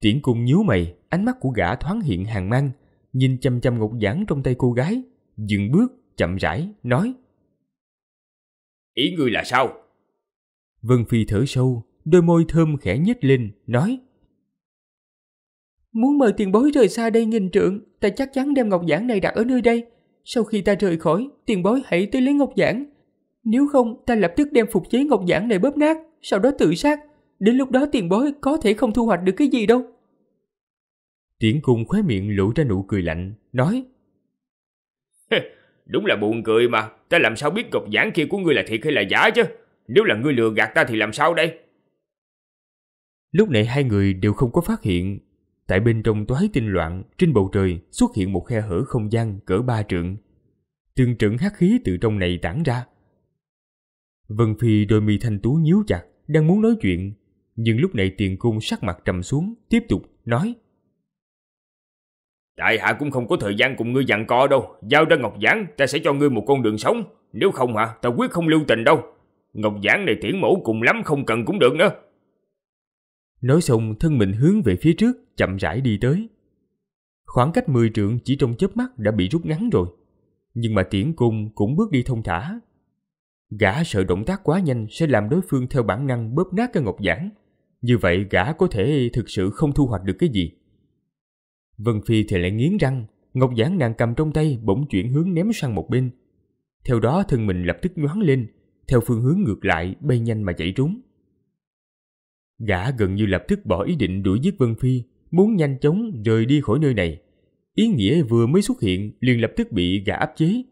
Tiễn cung nhíu mày, ánh mắt của gã thoáng hiện hàng mang, nhìn chăm chăm ngọc giản trong tay cô gái, dừng bước, chậm rãi, nói. Ý ngươi là sao? Vân Phi thở sâu, đôi môi thơm khẽ nhếch lên, nói. Muốn mời tiền bối rời xa đây nghìn trượng, ta chắc chắn đem ngọc giản này đặt ở nơi đây. Sau khi ta rời khỏi, tiền bối hãy tới lấy ngọc giản. Nếu không, ta lập tức đem phục chế ngọc giản này bóp nát, sau đó tự sát. Đến lúc đó tiền bối có thể không thu hoạch được cái gì đâu. Tiễn cung khóe miệng lộ ra nụ cười lạnh, nói Đúng là buồn cười mà, ta làm sao biết cục giảng kia của ngươi là thiệt hay là giả chứ Nếu là ngươi lừa gạt ta thì làm sao đây Lúc này hai người đều không có phát hiện Tại bên trong toái tinh loạn, trên bầu trời xuất hiện một khe hở không gian cỡ ba trượng Từng trận hắc khí từ trong này tản ra Vân Phi đôi mi thanh tú nhíu chặt, đang muốn nói chuyện Nhưng lúc này tiền cung sắc mặt trầm xuống, tiếp tục nói đại hạ cũng không có thời gian cùng ngươi dặn co đâu, giao ra Ngọc Giảng, ta sẽ cho ngươi một con đường sống, nếu không hả, ta quyết không lưu tình đâu. Ngọc Giảng này tiễn mẫu cùng lắm không cần cũng được nữa. Nói xong thân mình hướng về phía trước, chậm rãi đi tới. Khoảng cách 10 trượng chỉ trong chớp mắt đã bị rút ngắn rồi, nhưng mà tiễn cung cũng bước đi thông thả. Gã sợ động tác quá nhanh sẽ làm đối phương theo bản năng bóp nát cái ngọc giản. Như vậy gã có thể thực sự không thu hoạch được cái gì. Vân Phi thì lại nghiến răng, ngọc giản nàng cầm trong tay bỗng chuyển hướng ném sang một bên. Theo đó thân mình lập tức nhoáng lên, theo phương hướng ngược lại bay nhanh mà chạy trốn. Gã gần như lập tức bỏ ý định đuổi giết Vân Phi, muốn nhanh chóng rời đi khỏi nơi này. Ý nghĩa vừa mới xuất hiện liền lập tức bị gã áp chế.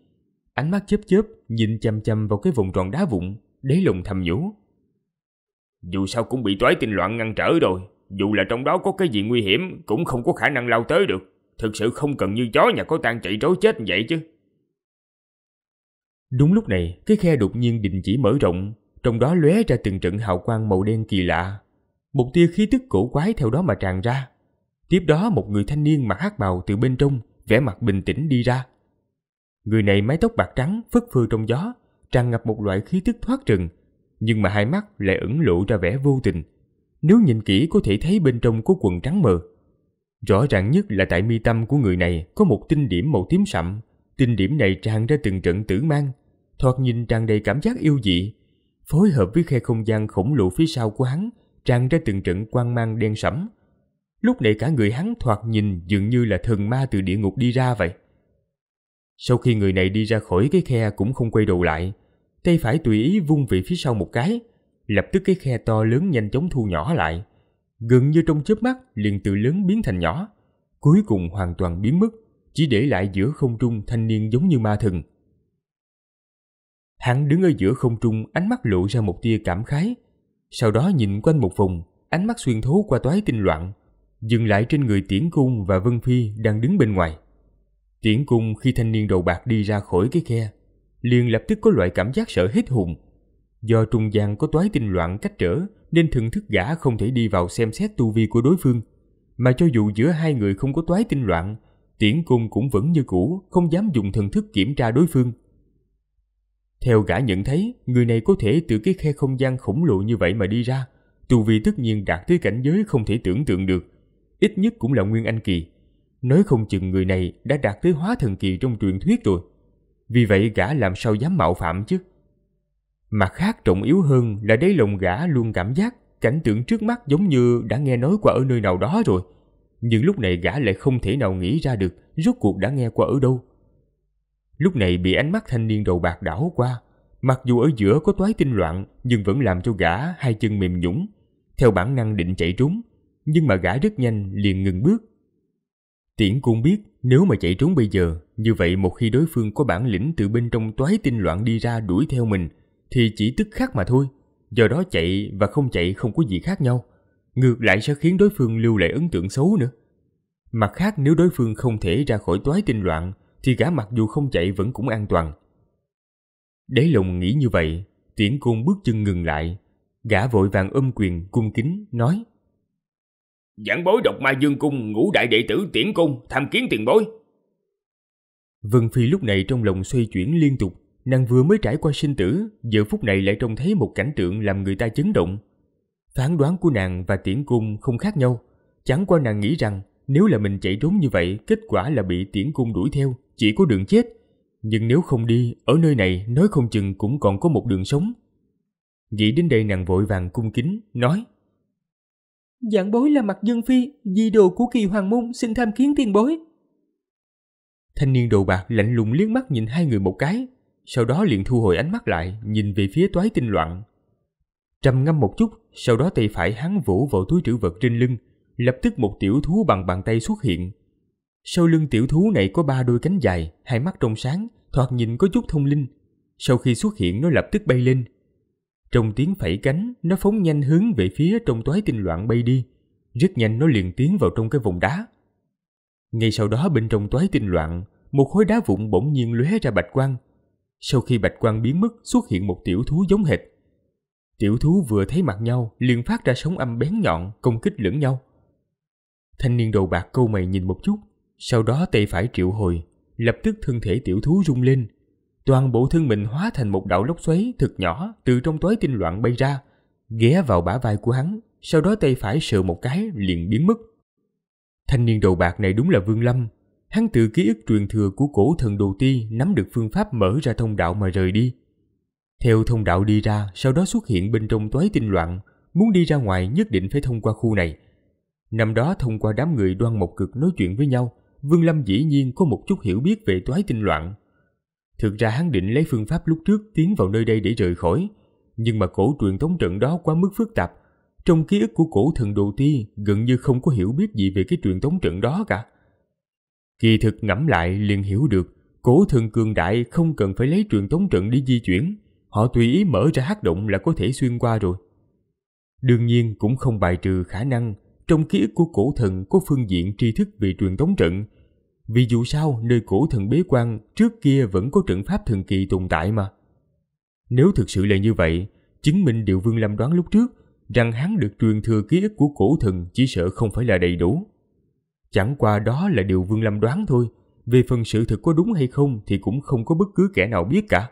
Ánh mắt chớp chớp nhìn chăm chăm vào cái vòng tròn đá vụn, đáy lòng thầm nhủ. Dù sao cũng bị toái tình loạn ngăn trở rồi, dù là trong đó có cái gì nguy hiểm cũng không có khả năng lao tới được. Thực sự không cần như chó nhà có tan trị rối chết vậy chứ. Đúng lúc này, cái khe đột nhiên đình chỉ mở rộng, trong đó lóe ra từng trận hào quang màu đen kỳ lạ. Một tia khí tức cổ quái theo đó mà tràn ra. Tiếp đó một người thanh niên mặc hắc bào từ bên trong, vẻ mặt bình tĩnh đi ra. Người này mái tóc bạc trắng phất phơ trong gió, tràn ngập một loại khí tức thoát trần, nhưng mà hai mắt lại ẩn lộ ra vẻ vô tình, nếu nhìn kỹ có thể thấy bên trong có quần trắng mờ. Rõ ràng nhất là tại mi tâm của người này có một tinh điểm màu tím sậm, tinh điểm này tràn ra từng trận tử mang, thoạt nhìn tràn đầy cảm giác yêu dị, phối hợp với khe không gian khổng lồ phía sau của hắn, tràn ra từng trận quang mang đen sẫm. Lúc này cả người hắn thoạt nhìn dường như là thần ma từ địa ngục đi ra vậy. Sau khi người này đi ra khỏi cái khe cũng không quay đầu lại, tay phải tùy ý vung về phía sau một cái, lập tức cái khe to lớn nhanh chóng thu nhỏ lại. Gần như trong chớp mắt liền từ lớn biến thành nhỏ, cuối cùng hoàn toàn biến mất, chỉ để lại giữa không trung thanh niên giống như ma thần. Hắn đứng ở giữa không trung, ánh mắt lộ ra một tia cảm khái, sau đó nhìn quanh một vòng, ánh mắt xuyên thấu qua toái tinh loạn, dừng lại trên người Tiễn Cung và Vân Phi đang đứng bên ngoài. Tiễn Cung khi thanh niên đầu bạc đi ra khỏi cái khe, liền lập tức có loại cảm giác sợ hết hùng. Do trung gian có toái tinh loạn cách trở nên thần thức gã không thể đi vào xem xét tu vi của đối phương. Mà cho dù giữa hai người không có toái tinh loạn, tiễn cung cũng vẫn như cũ, không dám dùng thần thức kiểm tra đối phương. Theo gã nhận thấy, người này có thể từ cái khe không gian khổng lồ như vậy mà đi ra, tu vi tất nhiên đạt tới cảnh giới không thể tưởng tượng được, ít nhất cũng là nguyên anh kỳ. Nói không chừng người này đã đạt tới hóa thần kỳ trong truyền thuyết rồi. Vì vậy gã làm sao dám mạo phạm chứ? mà khác trọng yếu hơn là đấy lòng gã luôn cảm giác cảnh tượng trước mắt giống như đã nghe nói qua ở nơi nào đó rồi. Nhưng lúc này gã lại không thể nào nghĩ ra được rốt cuộc đã nghe qua ở đâu. Lúc này bị ánh mắt thanh niên đầu bạc đảo qua, mặc dù ở giữa có toái tinh loạn nhưng vẫn làm cho gã hai chân mềm nhũng, theo bản năng định chạy trốn, nhưng mà gã rất nhanh liền ngừng bước. Tiễn cũng biết nếu mà chạy trốn bây giờ, như vậy một khi đối phương có bản lĩnh từ bên trong toái tinh loạn đi ra đuổi theo mình – thì chỉ tức khắc mà thôi, do đó chạy và không chạy không có gì khác nhau, ngược lại sẽ khiến đối phương lưu lại ấn tượng xấu nữa. Mặt khác nếu đối phương không thể ra khỏi toái tinh loạn thì gã mặc dù không chạy vẫn cũng an toàn. Đế lùng nghĩ như vậy, tiễn côn bước chân ngừng lại, gã vội vàng ôm quyền cung kính nói Giảng bối độc ma dương cung ngũ đại đệ tử tiễn cung tham kiến tiền bối. Vân Phi lúc này trong lòng xoay chuyển liên tục, nàng vừa mới trải qua sinh tử, giờ phút này lại trông thấy một cảnh tượng làm người ta chấn động. Phán đoán của nàng và tiễn cung không khác nhau, chẳng qua nàng nghĩ rằng nếu là mình chạy trốn như vậy, kết quả là bị tiễn cung đuổi theo, chỉ có đường chết. Nhưng nếu không đi, ở nơi này nói không chừng cũng còn có một đường sống. Nghĩ đến đây nàng vội vàng cung kính, nói Dạng bối là mặt dân phi, di đồ của kỳ hoàng môn xin tham kiến tiền bối. Thanh niên đồ bạc lạnh lùng liếc mắt nhìn hai người một cái, sau đó liền thu hồi ánh mắt lại, nhìn về phía toái tinh loạn. Trầm ngâm một chút, sau đó tay phải hắn vỗ vào túi trữ vật trên lưng, lập tức một tiểu thú bằng bàn tay xuất hiện. Sau lưng tiểu thú này có ba đôi cánh dài, hai mắt trong sáng, thoạt nhìn có chút thông linh. Sau khi xuất hiện nó lập tức bay lên. Trong tiếng phẩy cánh, nó phóng nhanh hướng về phía trong toái tinh loạn bay đi. Rất nhanh nó liền tiến vào trong cái vùng đá. Ngay sau đó bên trong toái tinh loạn, một khối đá vụn bỗng nhiên lóe ra bạch quang, sau khi bạch quan biến mất xuất hiện một tiểu thú giống hệt. Tiểu thú vừa thấy mặt nhau liền phát ra sóng âm bén nhọn công kích lẫn nhau. Thanh niên đầu bạc câu mày nhìn một chút, sau đó tay phải triệu hồi, lập tức thân thể tiểu thú rung lên. Toàn bộ thân mình hóa thành một đạo lốc xoáy thật nhỏ từ trong tối tinh loạn bay ra, ghé vào bả vai của hắn, sau đó tay phải sờ một cái liền biến mất. Thanh niên đầu bạc này đúng là Vương Lâm, hắn từ ký ức truyền thừa của cổ thần đồ ti nắm được phương pháp mở ra thông đạo mà rời đi. Theo thông đạo đi ra, sau đó xuất hiện bên trong toái tinh loạn, muốn đi ra ngoài nhất định phải thông qua khu này. Năm đó thông qua đám người đoan một cực nói chuyện với nhau, Vương Lâm dĩ nhiên có một chút hiểu biết về toái tinh loạn. Thực ra hắn định lấy phương pháp lúc trước tiến vào nơi đây để rời khỏi, nhưng mà cổ truyền thống trận đó quá mức phức tạp. Trong ký ức của cổ thần đồ ti gần như không có hiểu biết gì về cái truyền thống trận đó cả. Kỳ thực ngẫm lại liền hiểu được, cố thần cường đại không cần phải lấy truyền tống trận đi di chuyển, họ tùy ý mở ra hát động là có thể xuyên qua rồi. Đương nhiên cũng không bài trừ khả năng trong ký ức của cổ thần có phương diện tri thức về truyền tống trận. Vì dù sao nơi cổ thần bế quan trước kia vẫn có trận pháp thần kỳ tồn tại mà. Nếu thực sự là như vậy, chứng minh Điệu Vương Lâm đoán lúc trước rằng hắn được truyền thừa ký ức của cổ thần chỉ sợ không phải là đầy đủ. Chẳng qua đó là điều Vương Lâm đoán thôi, về phần sự thật có đúng hay không thì cũng không có bất cứ kẻ nào biết cả.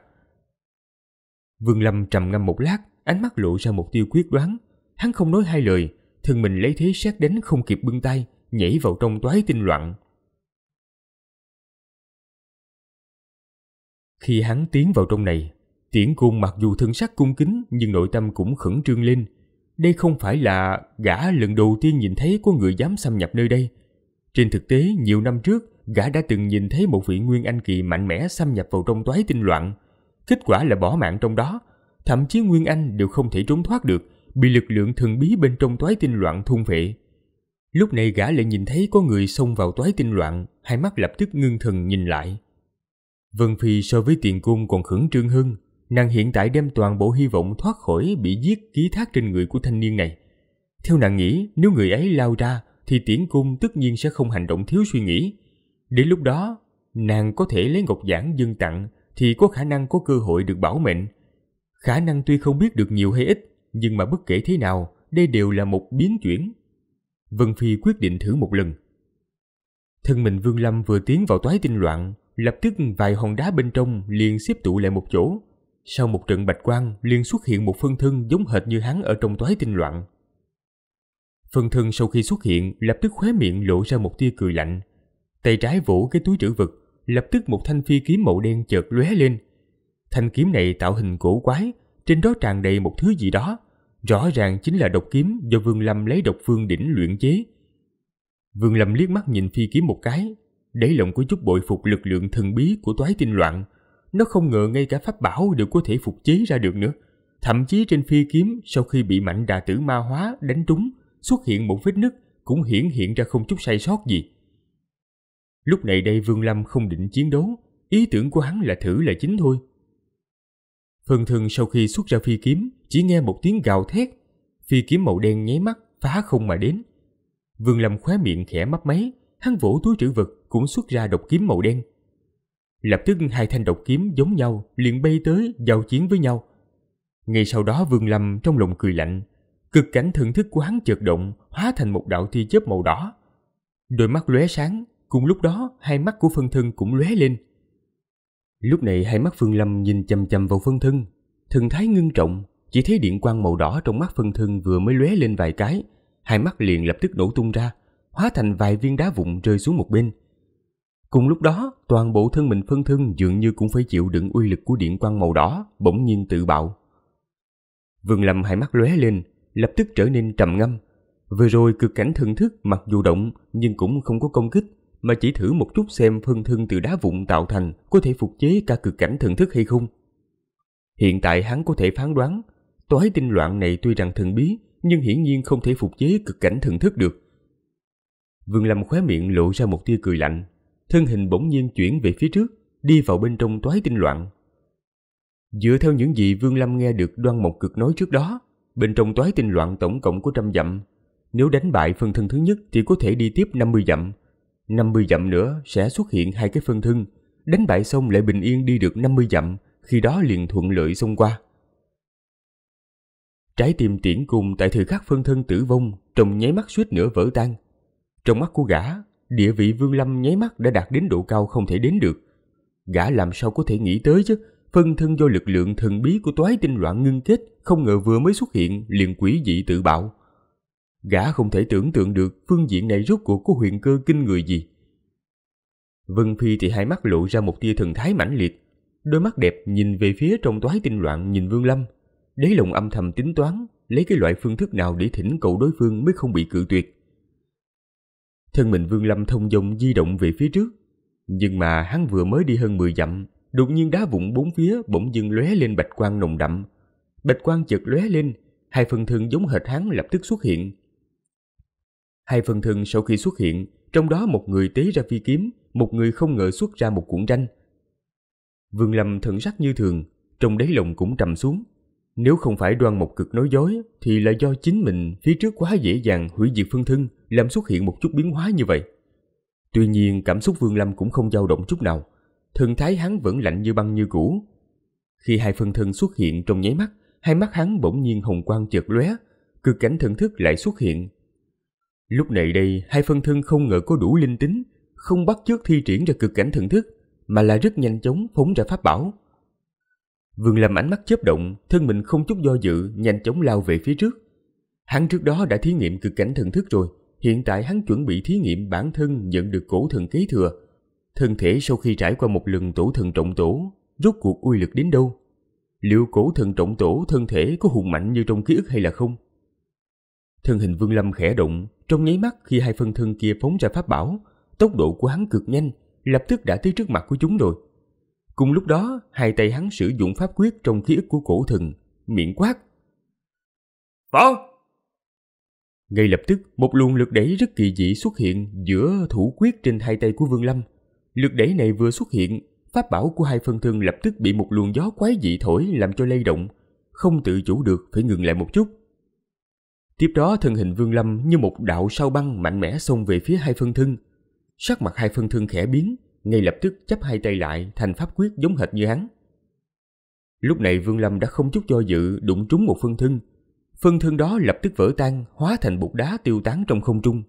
Vương Lâm trầm ngâm một lát, ánh mắt lộ ra một tiêu quyết đoán. Hắn không nói hai lời, thân mình lấy thế xét đánh không kịp bưng tay, nhảy vào trong toái tinh loạn. Khi hắn tiến vào trong này, tiễn cung mặc dù thân sắc cung kính nhưng nội tâm cũng khẩn trương lên. Đây không phải là gã lần đầu tiên nhìn thấy có người dám xâm nhập nơi đây, trên thực tế, nhiều năm trước, gã đã từng nhìn thấy một vị nguyên anh kỳ mạnh mẽ xâm nhập vào trong toái tinh loạn. Kết quả là bỏ mạng trong đó. Thậm chí nguyên anh đều không thể trốn thoát được, bị lực lượng thần bí bên trong toái tinh loạn thôn phệ. Lúc này gã lại nhìn thấy có người xông vào toái tinh loạn, hai mắt lập tức ngưng thần nhìn lại. Vân Phi so với tiền cung còn khẩn trương hơn, nàng hiện tại đem toàn bộ hy vọng thoát khỏi bị giết ký thác trên người của thanh niên này. Theo nàng nghĩ, nếu người ấy lao ra, thì tiễn cung tất nhiên sẽ không hành động thiếu suy nghĩ. Đến lúc đó, nàng có thể lấy ngọc giản dân tặng thì có khả năng có cơ hội được bảo mệnh. Khả năng tuy không biết được nhiều hay ít, nhưng mà bất kể thế nào, đây đều là một biến chuyển. Vân Phi quyết định thử một lần. Thân mình Vương Lâm vừa tiến vào toái tinh loạn, lập tức vài hòn đá bên trong liền xếp tụ lại một chỗ. Sau một trận bạch quang, liền xuất hiện một phân thân giống hệt như hắn ở trong toái tinh loạn, Phần thân sau khi xuất hiện lập tức khóe miệng lộ ra một tia cười lạnh. Tay trái vũ cái túi trữ vật, lập tức một thanh phi kiếm màu đen chợt lóe lên. Thanh kiếm này tạo hình cổ quái, trên đó tràn đầy một thứ gì đó, rõ ràng chính là độc kiếm do Vương Lâm lấy độc phương đỉnh luyện chế. Vương Lâm liếc mắt nhìn phi kiếm một cái, đáy lòng có chút bội phục lực lượng thần bí của toái tinh loạn. Nó không ngờ ngay cả pháp bảo đều có thể phục chế ra được nữa. Thậm chí trên phi kiếm sau khi bị mạnh đà tử ma hóa đánh trúng xuất hiện một vết nứt cũng hiển hiện ra không chút sai sót gì. Lúc này đây Vương Lâm không định chiến đấu, ý tưởng của hắn là thử là chính thôi. Phần thân sau khi xuất ra phi kiếm, chỉ nghe một tiếng gào thét, phi kiếm màu đen nháy mắt phá không mà đến. Vương Lâm khóe miệng khẽ mấp máy, hắn vỗ túi trữ vật cũng xuất ra độc kiếm màu đen. Lập tức hai thanh độc kiếm giống nhau liền bay tới giao chiến với nhau. Ngay sau đó Vương Lâm trong lòng cười lạnh, cực cảnh thưởng thức của hắn chợt động hóa thành một đạo thi chớp màu đỏ đôi mắt lóe sáng cùng lúc đó hai mắt của phân thân cũng lóe lên lúc này hai mắt phương lâm nhìn chằm chằm vào phân thân thần thái ngưng trọng chỉ thấy điện quang màu đỏ trong mắt phân thân vừa mới lóe lên vài cái hai mắt liền lập tức nổ tung ra hóa thành vài viên đá vụn rơi xuống một bên cùng lúc đó toàn bộ thân mình phân thân dường như cũng phải chịu đựng uy lực của điện quang màu đỏ bỗng nhiên tự bạo vương lâm hai mắt lóe lên lập tức trở nên trầm ngâm. Vừa rồi cực cảnh thần thức mặc dù động nhưng cũng không có công kích, mà chỉ thử một chút xem phân thân từ đá vụn tạo thành có thể phục chế cả cực cảnh thần thức hay không. Hiện tại hắn có thể phán đoán, toái tinh loạn này tuy rằng thần bí, nhưng hiển nhiên không thể phục chế cực cảnh thần thức được. Vương Lâm khóe miệng lộ ra một tia cười lạnh, thân hình bỗng nhiên chuyển về phía trước, đi vào bên trong toái tinh loạn. Dựa theo những gì Vương Lâm nghe được đoan một cực nói trước đó, Bên trong toái tinh loạn tổng cộng có trăm dặm. Nếu đánh bại phân thân thứ nhất thì có thể đi tiếp 50 dặm. 50 dặm nữa sẽ xuất hiện hai cái phân thân. Đánh bại xong lại bình yên đi được 50 dặm, khi đó liền thuận lợi xông qua. Trái tim tiễn cùng tại thời khắc phân thân tử vong, trong nháy mắt suýt nữa vỡ tan. Trong mắt của gã, địa vị Vương Lâm nháy mắt đã đạt đến độ cao không thể đến được. Gã làm sao có thể nghĩ tới chứ, phân thân do lực lượng thần bí của toái tinh loạn ngưng kết không ngờ vừa mới xuất hiện liền quỷ dị tự bạo. Gã không thể tưởng tượng được phương diện này rốt cuộc có huyền cơ kinh người gì. Vân Phi thì hai mắt lộ ra một tia thần thái mãnh liệt, đôi mắt đẹp nhìn về phía trong toái tinh loạn nhìn Vương Lâm, đáy lòng âm thầm tính toán lấy cái loại phương thức nào để thỉnh cầu đối phương mới không bị cự tuyệt. Thân mình Vương Lâm thông dong di động về phía trước, nhưng mà hắn vừa mới đi hơn 10 dặm đột nhiên đá vụn bốn phía bỗng dưng lóe lên bạch quang nồng đậm. Bạch quang chợt lóe lên, hai phần thân giống hệt hắn lập tức xuất hiện. Hai phần thân sau khi xuất hiện, trong đó một người tế ra phi kiếm, một người không ngờ xuất ra một cuộn tranh. Vương Lâm thận sắc như thường, trong đáy lòng cũng trầm xuống. Nếu không phải đoan một cực nói dối thì là do chính mình phía trước quá dễ dàng hủy diệt phương thân làm xuất hiện một chút biến hóa như vậy. Tuy nhiên cảm xúc Vương Lâm cũng không dao động chút nào thần thái hắn vẫn lạnh như băng như cũ. Khi hai phân thân xuất hiện trong nháy mắt, hai mắt hắn bỗng nhiên hồng quang chợt lóe, cực cảnh thần thức lại xuất hiện. Lúc này đây, hai phân thân không ngờ có đủ linh tính, không bắt chước thi triển ra cực cảnh thần thức, mà là rất nhanh chóng phóng ra pháp bảo. Vương Lâm ánh mắt chớp động, thân mình không chút do dự, nhanh chóng lao về phía trước. Hắn trước đó đã thí nghiệm cực cảnh thần thức rồi, hiện tại hắn chuẩn bị thí nghiệm bản thân nhận được cổ thần kế thừa, thân thể sau khi trải qua một lần tổ thần trọng tổ, rốt cuộc uy lực đến đâu? Liệu cổ thần trọng tổ thân thể có hùng mạnh như trong ký ức hay là không? Thân hình Vương Lâm khẽ động, trong nháy mắt khi hai phân thân kia phóng ra pháp bảo, tốc độ của hắn cực nhanh, lập tức đã tới trước mặt của chúng rồi. Cùng lúc đó, hai tay hắn sử dụng pháp quyết trong ký ức của cổ thần, miệng quát. Phó! Ngay lập tức, một luồng lực đẩy rất kỳ dị xuất hiện giữa thủ quyết trên hai tay của Vương Lâm, Lực đẩy này vừa xuất hiện, pháp bảo của hai phân thân lập tức bị một luồng gió quái dị thổi làm cho lay động, không tự chủ được phải ngừng lại một chút. Tiếp đó thân hình Vương Lâm như một đạo sao băng mạnh mẽ xông về phía hai phân thân. Sắc mặt hai phân thân khẽ biến, ngay lập tức chấp hai tay lại thành pháp quyết giống hệt như hắn. Lúc này Vương Lâm đã không chút do dự đụng trúng một phân thân. Phân thân đó lập tức vỡ tan, hóa thành bột đá tiêu tán trong không trung.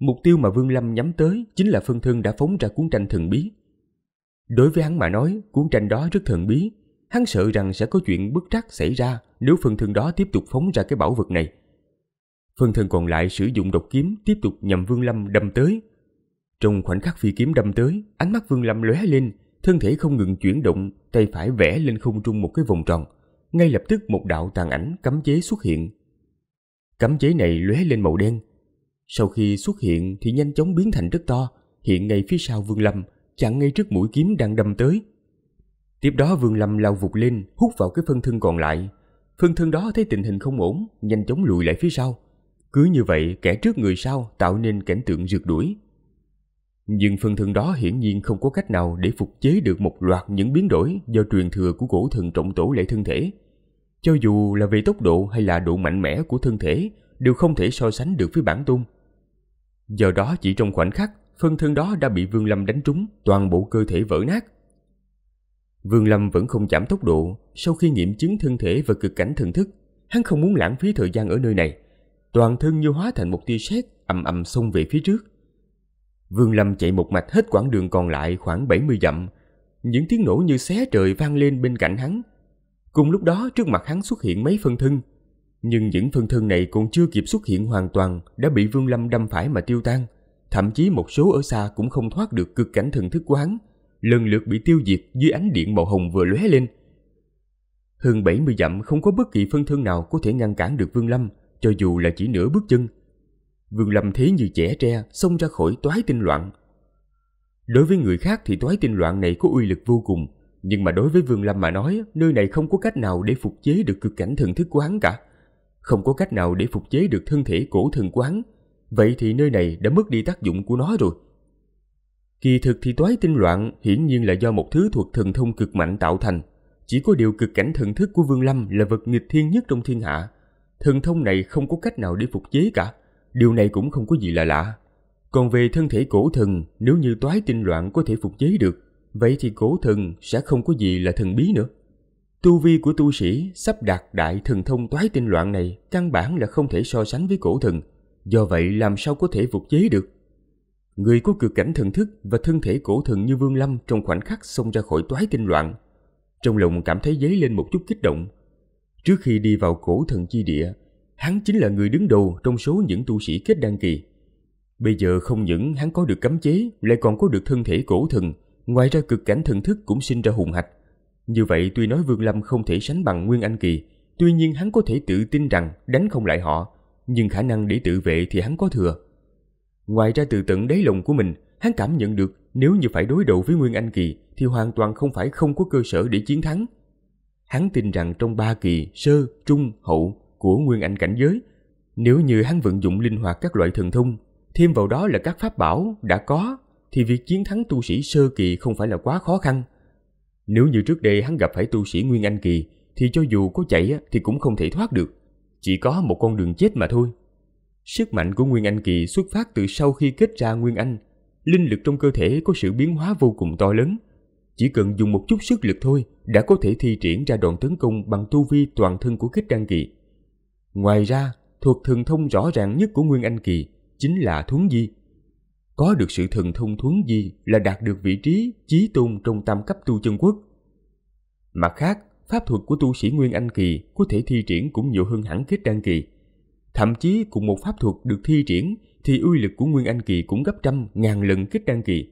Mục tiêu mà Vương Lâm nhắm tới chính là Phương thân đã phóng ra cuốn tranh thần bí. Đối với hắn mà nói, cuốn tranh đó rất thần bí. Hắn sợ rằng sẽ có chuyện bất trắc xảy ra nếu Phương thân đó tiếp tục phóng ra cái bảo vật này. Phương thân còn lại sử dụng độc kiếm tiếp tục nhằm Vương Lâm đâm tới. Trong khoảnh khắc phi kiếm đâm tới, ánh mắt Vương Lâm lóe lên, thân thể không ngừng chuyển động, tay phải vẽ lên không trung một cái vòng tròn. Ngay lập tức một đạo tàn ảnh cấm chế xuất hiện. Cấm chế này lóe lên màu đen, sau khi xuất hiện thì nhanh chóng biến thành rất to, hiện ngay phía sau Vương Lâm, chặn ngay trước mũi kiếm đang đâm tới. Tiếp đó Vương Lâm lao vụt lên, hút vào cái phân thân còn lại. Phân thân đó thấy tình hình không ổn, nhanh chóng lùi lại phía sau. Cứ như vậy, kẻ trước người sau tạo nên cảnh tượng rượt đuổi. Nhưng phân thân đó hiển nhiên không có cách nào để phục chế được một loạt những biến đổi do truyền thừa của cổ thần trọng tổ lệ thân thể. Cho dù là về tốc độ hay là độ mạnh mẽ của thân thể, đều không thể so sánh được với bản tung Giờ đó chỉ trong khoảnh khắc, phân thân đó đã bị Vương Lâm đánh trúng, toàn bộ cơ thể vỡ nát. Vương Lâm vẫn không giảm tốc độ, sau khi nghiệm chứng thân thể và cực cảnh thần thức, hắn không muốn lãng phí thời gian ở nơi này. Toàn thân như hóa thành một tia sét, ầm ầm xông về phía trước. Vương Lâm chạy một mạch hết quãng đường còn lại khoảng 70 dặm. Những tiếng nổ như xé trời vang lên bên cạnh hắn. Cùng lúc đó trước mặt hắn xuất hiện mấy phân thân, nhưng những phân thân này còn chưa kịp xuất hiện hoàn toàn đã bị Vương Lâm đâm phải mà tiêu tan. Thậm chí một số ở xa cũng không thoát được cực cảnh thần thức quán lần lượt bị tiêu diệt dưới ánh điện màu hồng vừa lóe lên. Hơn 70 dặm không có bất kỳ phân thân nào có thể ngăn cản được Vương Lâm, cho dù là chỉ nửa bước chân. Vương Lâm thế như trẻ tre, xông ra khỏi toái tinh loạn. Đối với người khác thì toái tinh loạn này có uy lực vô cùng, nhưng mà đối với Vương Lâm mà nói, nơi này không có cách nào để phục chế được cực cảnh thần thức của hắn cả không có cách nào để phục chế được thân thể cổ thần quán vậy thì nơi này đã mất đi tác dụng của nó rồi. Kỳ thực thì toái tinh loạn hiển nhiên là do một thứ thuộc thần thông cực mạnh tạo thành. Chỉ có điều cực cảnh thần thức của Vương Lâm là vật nghịch thiên nhất trong thiên hạ. Thần thông này không có cách nào để phục chế cả. Điều này cũng không có gì là lạ. Còn về thân thể cổ thần, nếu như toái tinh loạn có thể phục chế được, vậy thì cổ thần sẽ không có gì là thần bí nữa. Tu vi của tu sĩ sắp đạt đại thần thông toái tinh loạn này căn bản là không thể so sánh với cổ thần, do vậy làm sao có thể vượt chế được. Người có cực cảnh thần thức và thân thể cổ thần như Vương Lâm trong khoảnh khắc xông ra khỏi toái tinh loạn. Trong lòng cảm thấy dấy lên một chút kích động. Trước khi đi vào cổ thần chi địa, hắn chính là người đứng đầu trong số những tu sĩ kết đăng kỳ. Bây giờ không những hắn có được cấm chế, lại còn có được thân thể cổ thần, ngoài ra cực cảnh thần thức cũng sinh ra hùng hạch như vậy tuy nói Vương Lâm không thể sánh bằng Nguyên Anh Kỳ, tuy nhiên hắn có thể tự tin rằng đánh không lại họ, nhưng khả năng để tự vệ thì hắn có thừa. Ngoài ra từ tận đáy lòng của mình, hắn cảm nhận được nếu như phải đối đầu với Nguyên Anh Kỳ thì hoàn toàn không phải không có cơ sở để chiến thắng. Hắn tin rằng trong ba kỳ sơ, trung, hậu của Nguyên Anh cảnh giới, nếu như hắn vận dụng linh hoạt các loại thần thông, thêm vào đó là các pháp bảo đã có, thì việc chiến thắng tu sĩ sơ kỳ không phải là quá khó khăn. Nếu như trước đây hắn gặp phải tu sĩ Nguyên Anh Kỳ, thì cho dù có chạy thì cũng không thể thoát được. Chỉ có một con đường chết mà thôi. Sức mạnh của Nguyên Anh Kỳ xuất phát từ sau khi kết ra Nguyên Anh. Linh lực trong cơ thể có sự biến hóa vô cùng to lớn. Chỉ cần dùng một chút sức lực thôi đã có thể thi triển ra đoạn tấn công bằng tu vi toàn thân của kết đăng kỳ. Ngoài ra, thuộc thường thông rõ ràng nhất của Nguyên Anh Kỳ chính là thuấn di có được sự thần thông thuấn gì là đạt được vị trí chí tôn trong tam cấp tu chân quốc. Mặt khác, pháp thuật của tu sĩ Nguyên Anh Kỳ có thể thi triển cũng nhiều hơn hẳn kết đan kỳ. Thậm chí cùng một pháp thuật được thi triển thì uy lực của Nguyên Anh Kỳ cũng gấp trăm ngàn lần kết đan kỳ.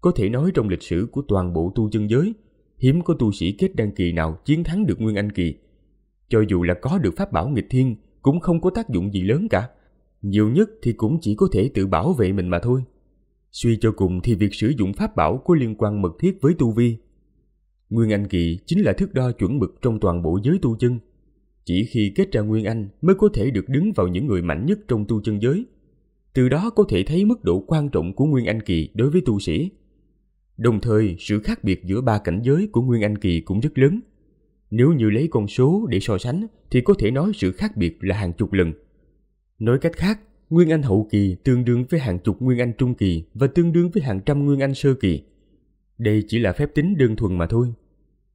Có thể nói trong lịch sử của toàn bộ tu chân giới, hiếm có tu sĩ kết đan kỳ nào chiến thắng được Nguyên Anh Kỳ. Cho dù là có được pháp bảo nghịch thiên cũng không có tác dụng gì lớn cả – nhiều nhất thì cũng chỉ có thể tự bảo vệ mình mà thôi. Suy cho cùng thì việc sử dụng pháp bảo có liên quan mật thiết với tu vi. Nguyên Anh Kỳ chính là thước đo chuẩn mực trong toàn bộ giới tu chân. Chỉ khi kết ra Nguyên Anh mới có thể được đứng vào những người mạnh nhất trong tu chân giới. Từ đó có thể thấy mức độ quan trọng của Nguyên Anh Kỳ đối với tu sĩ. Đồng thời, sự khác biệt giữa ba cảnh giới của Nguyên Anh Kỳ cũng rất lớn. Nếu như lấy con số để so sánh thì có thể nói sự khác biệt là hàng chục lần – Nói cách khác, Nguyên Anh hậu kỳ tương đương với hàng chục Nguyên Anh trung kỳ và tương đương với hàng trăm Nguyên Anh sơ kỳ. Đây chỉ là phép tính đơn thuần mà thôi.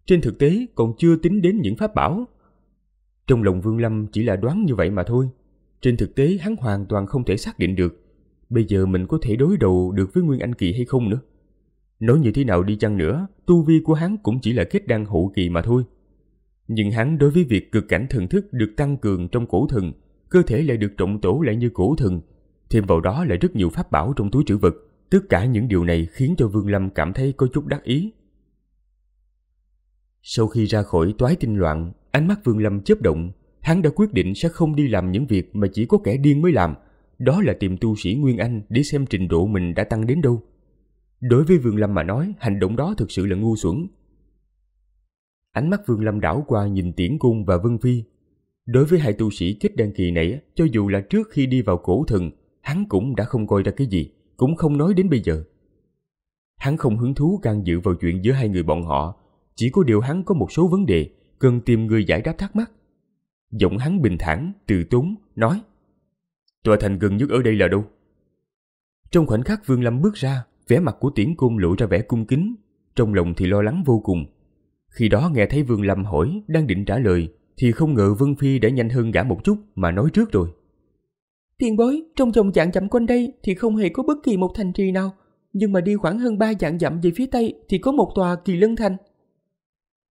Trên thực tế còn chưa tính đến những pháp bảo. Trong lòng Vương Lâm chỉ là đoán như vậy mà thôi. Trên thực tế hắn hoàn toàn không thể xác định được bây giờ mình có thể đối đầu được với Nguyên Anh kỳ hay không nữa. Nói như thế nào đi chăng nữa, tu vi của hắn cũng chỉ là kết đăng hậu kỳ mà thôi. Nhưng hắn đối với việc cực cảnh thần thức được tăng cường trong cổ thần cơ thể lại được trọng tổ lại như cổ thần, thêm vào đó lại rất nhiều pháp bảo trong túi trữ vật. Tất cả những điều này khiến cho Vương Lâm cảm thấy có chút đắc ý. Sau khi ra khỏi toái tinh loạn, ánh mắt Vương Lâm chớp động, hắn đã quyết định sẽ không đi làm những việc mà chỉ có kẻ điên mới làm, đó là tìm tu sĩ Nguyên Anh để xem trình độ mình đã tăng đến đâu. Đối với Vương Lâm mà nói, hành động đó thực sự là ngu xuẩn. Ánh mắt Vương Lâm đảo qua nhìn Tiễn Cung và Vân Phi, Đối với hai tu sĩ chết đan kỳ này, cho dù là trước khi đi vào cổ thần, hắn cũng đã không coi ra cái gì, cũng không nói đến bây giờ. Hắn không hứng thú can dự vào chuyện giữa hai người bọn họ, chỉ có điều hắn có một số vấn đề cần tìm người giải đáp thắc mắc. Giọng hắn bình thản, từ tốn, nói Tòa thành gần nhất ở đây là đâu? Trong khoảnh khắc Vương Lâm bước ra, vẻ mặt của Tiễn Cung lộ ra vẻ cung kính, trong lòng thì lo lắng vô cùng. Khi đó nghe thấy Vương Lâm hỏi, đang định trả lời thì không ngờ Vân Phi đã nhanh hơn gã một chút mà nói trước rồi. Tiền bối, trong vòng dạng dặm quanh đây thì không hề có bất kỳ một thành trì nào, nhưng mà đi khoảng hơn ba dạng dặm về phía tây thì có một tòa kỳ lân thành.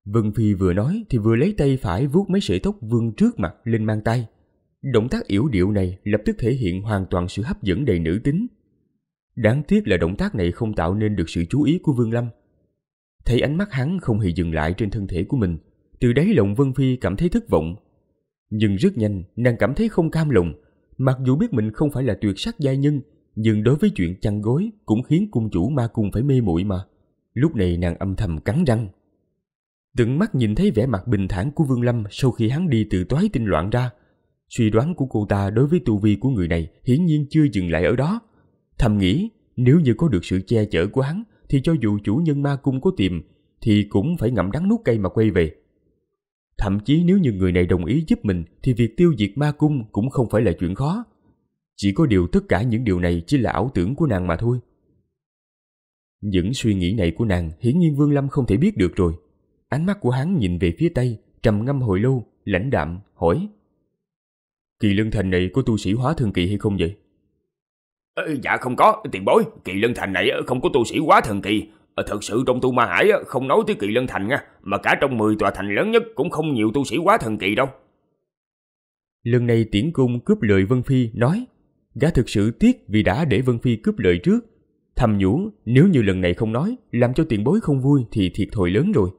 Vân Phi vừa nói thì vừa lấy tay phải vuốt mấy sợi tóc vương trước mặt lên mang tay. Động tác yểu điệu này lập tức thể hiện hoàn toàn sự hấp dẫn đầy nữ tính. Đáng tiếc là động tác này không tạo nên được sự chú ý của Vương Lâm. Thấy ánh mắt hắn không hề dừng lại trên thân thể của mình, từ đấy lộng Vân Phi cảm thấy thất vọng. Nhưng rất nhanh, nàng cảm thấy không cam lòng, mặc dù biết mình không phải là tuyệt sắc giai nhân, nhưng đối với chuyện chăn gối cũng khiến cung chủ ma cung phải mê muội mà. Lúc này nàng âm thầm cắn răng. Tận mắt nhìn thấy vẻ mặt bình thản của Vương Lâm sau khi hắn đi từ toái tinh loạn ra, suy đoán của cô ta đối với tu vi của người này hiển nhiên chưa dừng lại ở đó. Thầm nghĩ, nếu như có được sự che chở của hắn thì cho dù chủ nhân ma cung có tìm thì cũng phải ngậm đắng nuốt cay mà quay về. Thậm chí nếu như người này đồng ý giúp mình thì việc tiêu diệt ma cung cũng không phải là chuyện khó. Chỉ có điều tất cả những điều này chỉ là ảo tưởng của nàng mà thôi. Những suy nghĩ này của nàng hiển nhiên Vương Lâm không thể biết được rồi. Ánh mắt của hắn nhìn về phía Tây, trầm ngâm hồi lâu, lãnh đạm, hỏi. Kỳ lân thành này có tu sĩ hóa thần kỳ hay không vậy? Ờ, dạ không có, tiền bối, kỳ lân thành này không có tu sĩ hóa thần kỳ, Ờ, thật sự trong tu ma hải không nói tới kỳ lân thành nha, mà cả trong 10 tòa thành lớn nhất cũng không nhiều tu sĩ quá thần kỳ đâu. Lần này tiễn cung cướp lợi Vân Phi nói, gã thực sự tiếc vì đã để Vân Phi cướp lợi trước. Thầm nhủ nếu như lần này không nói, làm cho tiền bối không vui thì thiệt thòi lớn rồi.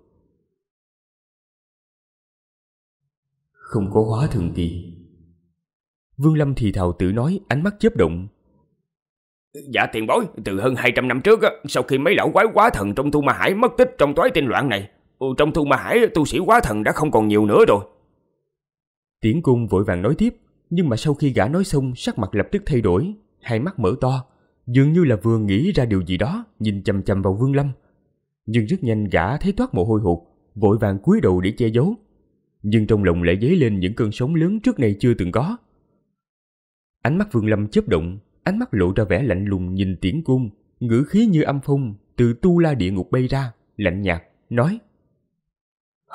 Không có hóa thần kỳ. Vương Lâm thì thào tự nói ánh mắt chớp động Dạ tiền bối, từ hơn 200 năm trước sau khi mấy lão quái quá thần trong Thu Ma Hải mất tích trong toái tinh loạn này, ừ, trong Thu Ma Hải tu sĩ quá thần đã không còn nhiều nữa rồi. Tiễn cung vội vàng nói tiếp, nhưng mà sau khi gã nói xong sắc mặt lập tức thay đổi, hai mắt mở to, dường như là vừa nghĩ ra điều gì đó, nhìn chầm chầm vào Vương Lâm. Nhưng rất nhanh gã thấy toát mồ hôi hụt vội vàng cúi đầu để che giấu. Nhưng trong lòng lại dấy lên những cơn sóng lớn trước này chưa từng có. Ánh mắt Vương Lâm chớp động, ánh mắt lộ ra vẻ lạnh lùng nhìn tiễn cung, ngữ khí như âm phong từ tu la địa ngục bay ra, lạnh nhạt, nói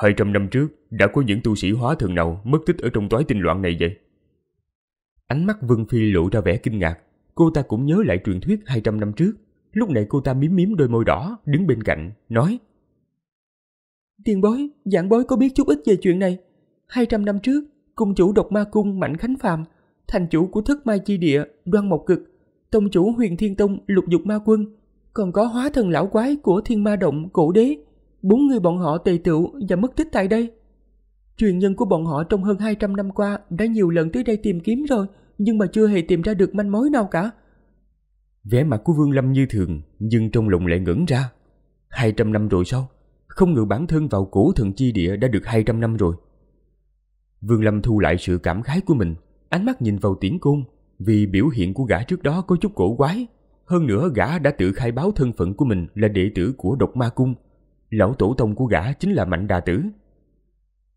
hai trăm năm trước đã có những tu sĩ hóa thần nào mất tích ở trong toái tinh loạn này vậy? Ánh mắt Vương Phi lộ ra vẻ kinh ngạc, cô ta cũng nhớ lại truyền thuyết hai trăm năm trước. Lúc này cô ta miếm miếm đôi môi đỏ, đứng bên cạnh, nói Tiên bối, dạng bối có biết chút ít về chuyện này. hai trăm năm trước, cung chủ độc ma cung Mạnh Khánh Phàm thành chủ của thất mai chi địa, đoan mộc cực, tông chủ huyền thiên tông lục dục ma quân, còn có hóa thần lão quái của thiên ma động cổ đế. Bốn người bọn họ tề tựu và mất tích tại đây. Truyền nhân của bọn họ trong hơn 200 năm qua đã nhiều lần tới đây tìm kiếm rồi, nhưng mà chưa hề tìm ra được manh mối nào cả. Vẻ mặt của Vương Lâm như thường, nhưng trong lòng lại ngẩn ra. 200 năm rồi sao? Không ngờ bản thân vào cổ thần chi địa đã được 200 năm rồi. Vương Lâm thu lại sự cảm khái của mình, ánh mắt nhìn vào tiễn cung vì biểu hiện của gã trước đó có chút cổ quái. Hơn nữa gã đã tự khai báo thân phận của mình là đệ tử của độc ma cung. Lão tổ tông của gã chính là Mạnh Đà Tử.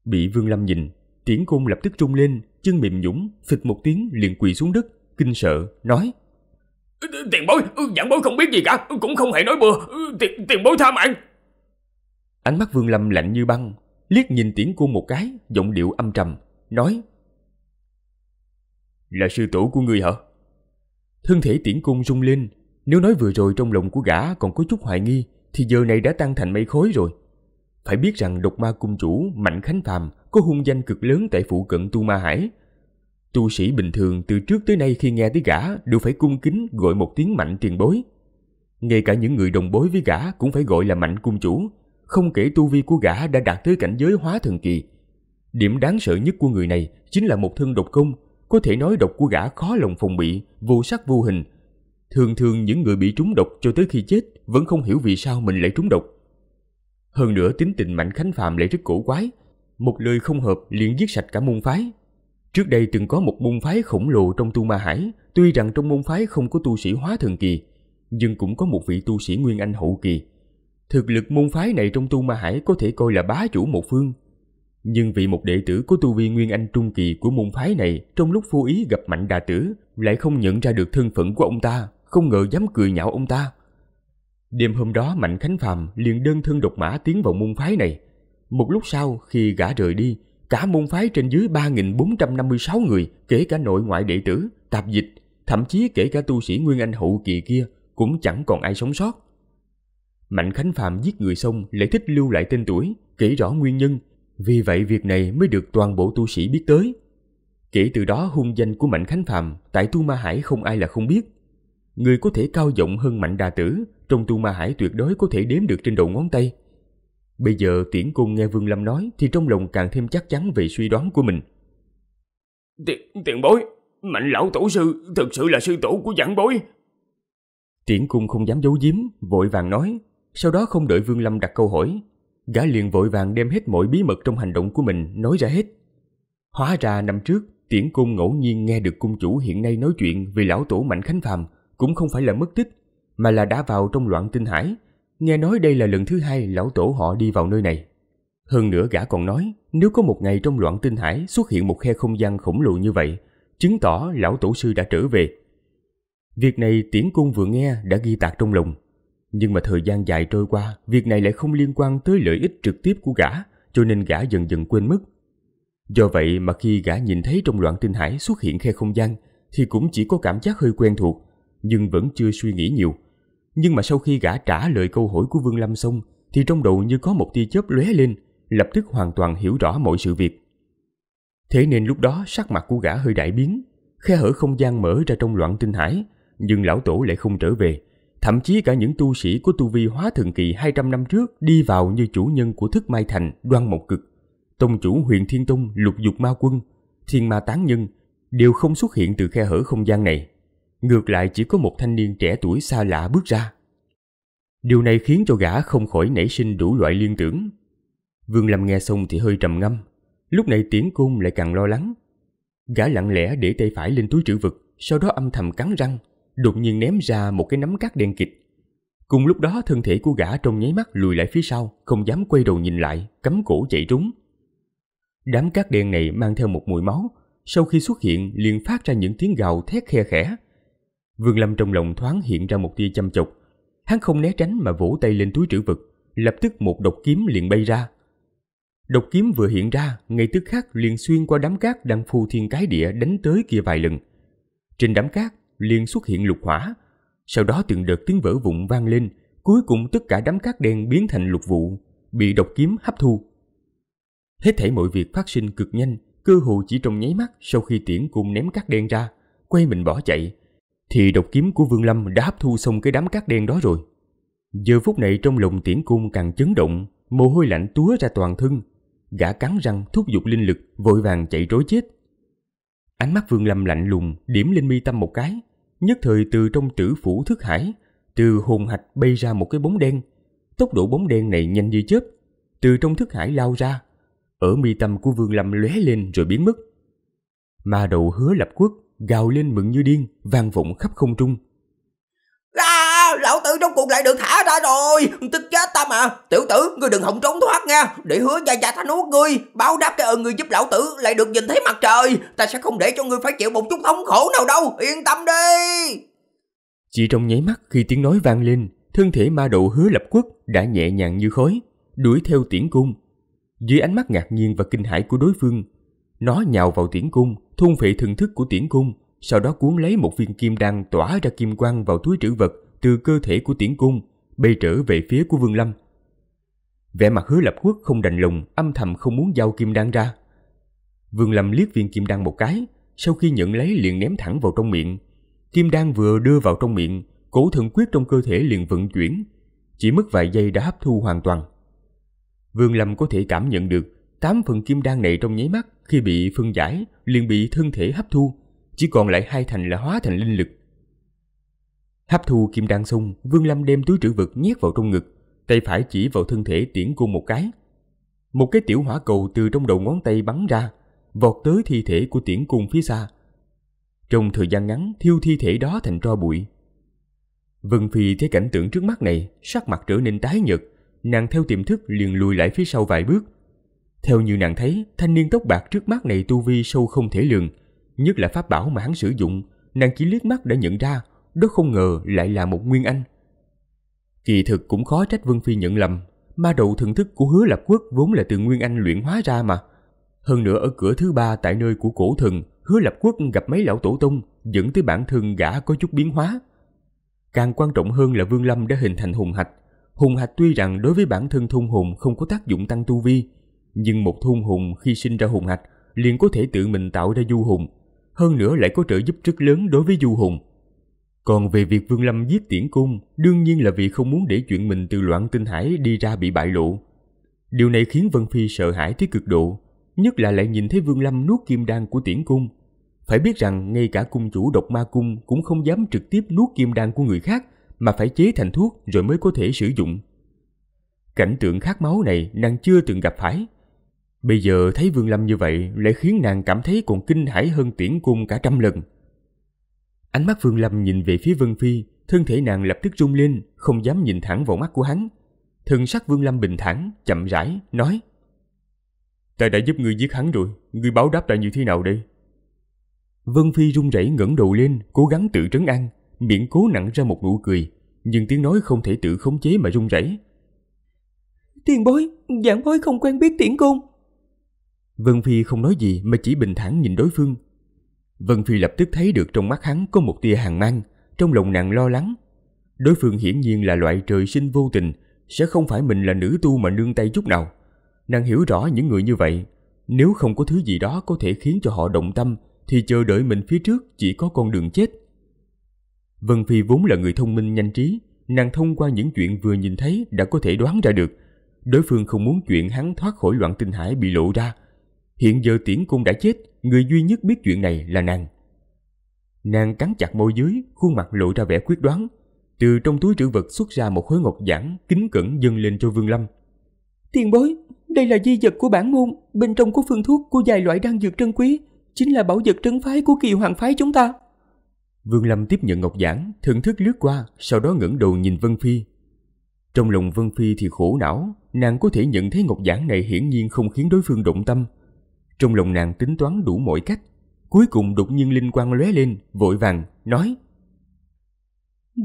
Bị Vương Lâm nhìn, tiễn cung lập tức trung lên, chân mềm nhũng, phịch một tiếng liền quỳ xuống đất, kinh sợ, nói Tiền bối, ừ, giảng bối không biết gì cả, ừ, cũng không hề nói bừa, ừ, tiền, tiền bối tha mạng. Ánh mắt Vương Lâm lạnh như băng, liếc nhìn tiễn cung một cái, giọng điệu âm trầm, nói là sư tổ của ngươi hả? Thân thể tiễn cung rung lên, nếu nói vừa rồi trong lòng của gã còn có chút hoài nghi, thì giờ này đã tan thành mây khói rồi. Phải biết rằng độc ma cung chủ Mạnh Khánh Phàm có hung danh cực lớn tại phụ cận Tu Ma Hải. Tu sĩ bình thường từ trước tới nay khi nghe tới gã đều phải cung kính gọi một tiếng mạnh tiền bối. Ngay cả những người đồng bối với gã cũng phải gọi là mạnh cung chủ, không kể tu vi của gã đã đạt tới cảnh giới hóa thần kỳ. Điểm đáng sợ nhất của người này chính là một thân độc công có thể nói độc của gã khó lòng phòng bị, vô sắc vô hình. Thường thường những người bị trúng độc cho tới khi chết vẫn không hiểu vì sao mình lại trúng độc. Hơn nữa tính tình Mạnh Khánh Phạm lại rất cổ quái, một lời không hợp liền giết sạch cả môn phái. Trước đây từng có một môn phái khổng lồ trong tu ma hải, tuy rằng trong môn phái không có tu sĩ hóa thần kỳ, nhưng cũng có một vị tu sĩ nguyên anh hậu kỳ. Thực lực môn phái này trong tu ma hải có thể coi là bá chủ một phương, nhưng vị một đệ tử của tu vi Nguyên Anh Trung Kỳ của môn phái này trong lúc vô ý gặp Mạnh Đà Tử lại không nhận ra được thân phận của ông ta, không ngờ dám cười nhạo ông ta. Đêm hôm đó Mạnh Khánh Phàm liền đơn thân độc mã tiến vào môn phái này. Một lúc sau khi gã rời đi, cả môn phái trên dưới 3.456 người, kể cả nội ngoại đệ tử, tạp dịch, thậm chí kể cả tu sĩ Nguyên Anh hậu kỳ kia cũng chẳng còn ai sống sót. Mạnh Khánh phàm giết người xong lại thích lưu lại tên tuổi, kể rõ nguyên nhân, vì vậy việc này mới được toàn bộ tu sĩ biết tới. Kể từ đó hung danh của Mạnh Khánh phàm tại Tu Ma Hải không ai là không biết. Người có thể cao giọng hơn Mạnh Đà Tử trong Tu Ma Hải tuyệt đối có thể đếm được trên đầu ngón tay. Bây giờ tiễn cung nghe Vương Lâm nói thì trong lòng càng thêm chắc chắn về suy đoán của mình. Tiền, tiền bối, Mạnh lão tổ sư thực sự là sư tổ của giảng bối. Tiễn cung không dám giấu giếm, vội vàng nói. Sau đó không đợi Vương Lâm đặt câu hỏi, Gã liền vội vàng đem hết mọi bí mật trong hành động của mình nói ra hết. Hóa ra năm trước, Tiễn Cung ngẫu nhiên nghe được cung chủ hiện nay nói chuyện về lão tổ Mạnh Khánh Phàm cũng không phải là mất tích, mà là đã vào trong loạn tinh hải. Nghe nói đây là lần thứ hai lão tổ họ đi vào nơi này. Hơn nữa gã còn nói, nếu có một ngày trong loạn tinh hải xuất hiện một khe không gian khổng lồ như vậy, chứng tỏ lão tổ sư đã trở về. Việc này Tiễn Cung vừa nghe đã ghi tạc trong lòng, nhưng mà thời gian dài trôi qua, việc này lại không liên quan tới lợi ích trực tiếp của gã, cho nên gã dần dần quên mất. Do vậy mà khi gã nhìn thấy trong loạn tinh hải xuất hiện khe không gian, thì cũng chỉ có cảm giác hơi quen thuộc, nhưng vẫn chưa suy nghĩ nhiều. Nhưng mà sau khi gã trả lời câu hỏi của Vương Lâm xong, thì trong đầu như có một tia chớp lóe lên, lập tức hoàn toàn hiểu rõ mọi sự việc. Thế nên lúc đó sắc mặt của gã hơi đại biến, khe hở không gian mở ra trong loạn tinh hải, nhưng lão tổ lại không trở về, Thậm chí cả những tu sĩ của tu vi hóa thượng kỳ 200 năm trước đi vào như chủ nhân của thức Mai Thành, đoan một cực, tông chủ huyền Thiên Tông, lục dục ma quân, thiên ma tán nhân, đều không xuất hiện từ khe hở không gian này. Ngược lại chỉ có một thanh niên trẻ tuổi xa lạ bước ra. Điều này khiến cho gã không khỏi nảy sinh đủ loại liên tưởng. Vương Lâm nghe xong thì hơi trầm ngâm. Lúc này Tiễn cung lại càng lo lắng. Gã lặng lẽ để tay phải lên túi trữ vật, sau đó âm thầm cắn răng, đột nhiên ném ra một cái nắm cát đen kịch. Cùng lúc đó thân thể của gã trong nháy mắt lùi lại phía sau, không dám quay đầu nhìn lại, cắm cổ chạy trốn. Đám cát đen này mang theo một mùi máu, sau khi xuất hiện liền phát ra những tiếng gào thét khe khẽ. Vương Lâm trong lòng thoáng hiện ra một tia chăm chọc, hắn không né tránh mà vỗ tay lên túi trữ vật, lập tức một độc kiếm liền bay ra. Độc kiếm vừa hiện ra, ngay tức khắc liền xuyên qua đám cát đang phù thiên cái địa đánh tới kia vài lần. Trên đám cát liền xuất hiện lục hỏa. Sau đó từng đợt tiếng vỡ vụn vang lên, cuối cùng tất cả đám cát đen biến thành lục vụ, bị độc kiếm hấp thu. Hết thảy mọi việc phát sinh cực nhanh, cơ hồ chỉ trong nháy mắt sau khi tiễn cùng ném cát đen ra, quay mình bỏ chạy, thì độc kiếm của Vương Lâm đã hấp thu xong cái đám cát đen đó rồi. Giờ phút này trong lòng tiễn cung càng chấn động, mồ hôi lạnh túa ra toàn thân. Gã cắn răng thúc giục linh lực, vội vàng chạy trối chết. Ánh mắt Vương Lâm lạnh lùng, điểm lên mi tâm một cái, Nhất thời từ trong tử phủ thức hải, từ hồn hạch bay ra một cái bóng đen. Tốc độ bóng đen này nhanh như chớp, từ trong thức hải lao ra. Ở mi tâm của Vương Lâm lóe lên rồi biến mất. Ma đầu hứa lập quốc gào lên mừng như điên, vang vọng khắp không trung. ta rồi Tức chết ta mà Tiểu tử ngươi đừng hỏng trốn thoát nha Để hứa gia gia ta nuốt ngươi Báo đáp cái ơn ngươi giúp lão tử lại được nhìn thấy mặt trời Ta sẽ không để cho ngươi phải chịu một chút thống khổ nào đâu Yên tâm đi Chỉ trong nháy mắt khi tiếng nói vang lên Thân thể ma độ hứa lập quốc đã nhẹ nhàng như khói Đuổi theo tiễn cung Dưới ánh mắt ngạc nhiên và kinh hãi của đối phương Nó nhào vào tiễn cung Thôn phệ thần thức của tiễn cung sau đó cuốn lấy một viên kim đan tỏa ra kim quang vào túi trữ vật từ cơ thể của tiễn cung bay trở về phía của Vương Lâm. Vẻ mặt hứa lập quốc không đành lùng, âm thầm không muốn giao kim đan ra. Vương Lâm liếc viên kim đan một cái, sau khi nhận lấy liền ném thẳng vào trong miệng. Kim đan vừa đưa vào trong miệng, cổ thượng quyết trong cơ thể liền vận chuyển, chỉ mất vài giây đã hấp thu hoàn toàn. Vương Lâm có thể cảm nhận được tám phần kim đan này trong nháy mắt khi bị phân giải liền bị thân thể hấp thu, chỉ còn lại hai thành là hóa thành linh lực. Hấp thu kim đan xong, Vương Lâm đem túi trữ vật nhét vào trong ngực, tay phải chỉ vào thân thể tiễn cô một cái. Một cái tiểu hỏa cầu từ trong đầu ngón tay bắn ra, vọt tới thi thể của tiễn cung phía xa. Trong thời gian ngắn, thiêu thi thể đó thành tro bụi. Vân Phi thấy cảnh tượng trước mắt này, sắc mặt trở nên tái nhợt, nàng theo tiềm thức liền lùi lại phía sau vài bước. Theo như nàng thấy, thanh niên tóc bạc trước mắt này tu vi sâu không thể lường, nhất là pháp bảo mà hắn sử dụng, nàng chỉ liếc mắt đã nhận ra đó không ngờ lại là một Nguyên Anh. Kỳ thực cũng khó trách Vương Phi nhận lầm, ma đầu thần thức của hứa lập quốc vốn là từ Nguyên Anh luyện hóa ra mà. Hơn nữa ở cửa thứ ba tại nơi của cổ thần, hứa lập quốc gặp mấy lão tổ tung dẫn tới bản thân gã có chút biến hóa. Càng quan trọng hơn là Vương Lâm đã hình thành hùng hạch. Hùng hạch tuy rằng đối với bản thân thôn hùng không có tác dụng tăng tu vi, nhưng một thôn hùng khi sinh ra hùng hạch liền có thể tự mình tạo ra du hùng. Hơn nữa lại có trợ giúp rất lớn đối với du hùng. Còn về việc Vương Lâm giết tiễn cung, đương nhiên là vì không muốn để chuyện mình từ loạn tinh hải đi ra bị bại lộ. Điều này khiến Vân Phi sợ hãi tới cực độ, nhất là lại nhìn thấy Vương Lâm nuốt kim đan của tiễn cung. Phải biết rằng ngay cả cung chủ độc ma cung cũng không dám trực tiếp nuốt kim đan của người khác mà phải chế thành thuốc rồi mới có thể sử dụng. Cảnh tượng khát máu này nàng chưa từng gặp phải. Bây giờ thấy Vương Lâm như vậy lại khiến nàng cảm thấy còn kinh hãi hơn tiễn cung cả trăm lần. Ánh mắt Vương Lâm nhìn về phía Vân Phi, thân thể nàng lập tức rung lên, không dám nhìn thẳng vào mắt của hắn. Thần sắc Vương Lâm bình thản, chậm rãi, nói Ta đã giúp ngươi giết hắn rồi, ngươi báo đáp ta như thế nào đây? Vân Phi run rẩy ngẩng đầu lên, cố gắng tự trấn an, miệng cố nặng ra một nụ cười, nhưng tiếng nói không thể tự khống chế mà run rẩy. Tiền bối, giảng bối không quen biết tiễn cung Vân Phi không nói gì mà chỉ bình thản nhìn đối phương, Vân Phi lập tức thấy được trong mắt hắn có một tia hàng mang, trong lòng nàng lo lắng. Đối phương hiển nhiên là loại trời sinh vô tình, sẽ không phải mình là nữ tu mà nương tay chút nào. Nàng hiểu rõ những người như vậy, nếu không có thứ gì đó có thể khiến cho họ động tâm thì chờ đợi mình phía trước chỉ có con đường chết. Vân Phi vốn là người thông minh nhanh trí, nàng thông qua những chuyện vừa nhìn thấy đã có thể đoán ra được. Đối phương không muốn chuyện hắn thoát khỏi loạn tinh hải bị lộ ra, Hiện giờ tiễn cung đã chết, người duy nhất biết chuyện này là nàng. Nàng cắn chặt môi dưới, khuôn mặt lộ ra vẻ quyết đoán. Từ trong túi trữ vật xuất ra một khối ngọc giản, kính cẩn dâng lên cho Vương Lâm. Tiền bối, đây là di vật của bản môn, bên trong có phương thuốc của vài loại đan dược trân quý, chính là bảo vật trân phái của kỳ hoàng phái chúng ta. Vương Lâm tiếp nhận ngọc giản, thưởng thức lướt qua, sau đó ngẩng đầu nhìn Vân Phi. Trong lòng Vân Phi thì khổ não, nàng có thể nhận thấy ngọc giản này hiển nhiên không khiến đối phương động tâm, trong lòng nàng tính toán đủ mọi cách, cuối cùng đột nhiên linh quang lóe lên, vội vàng nói: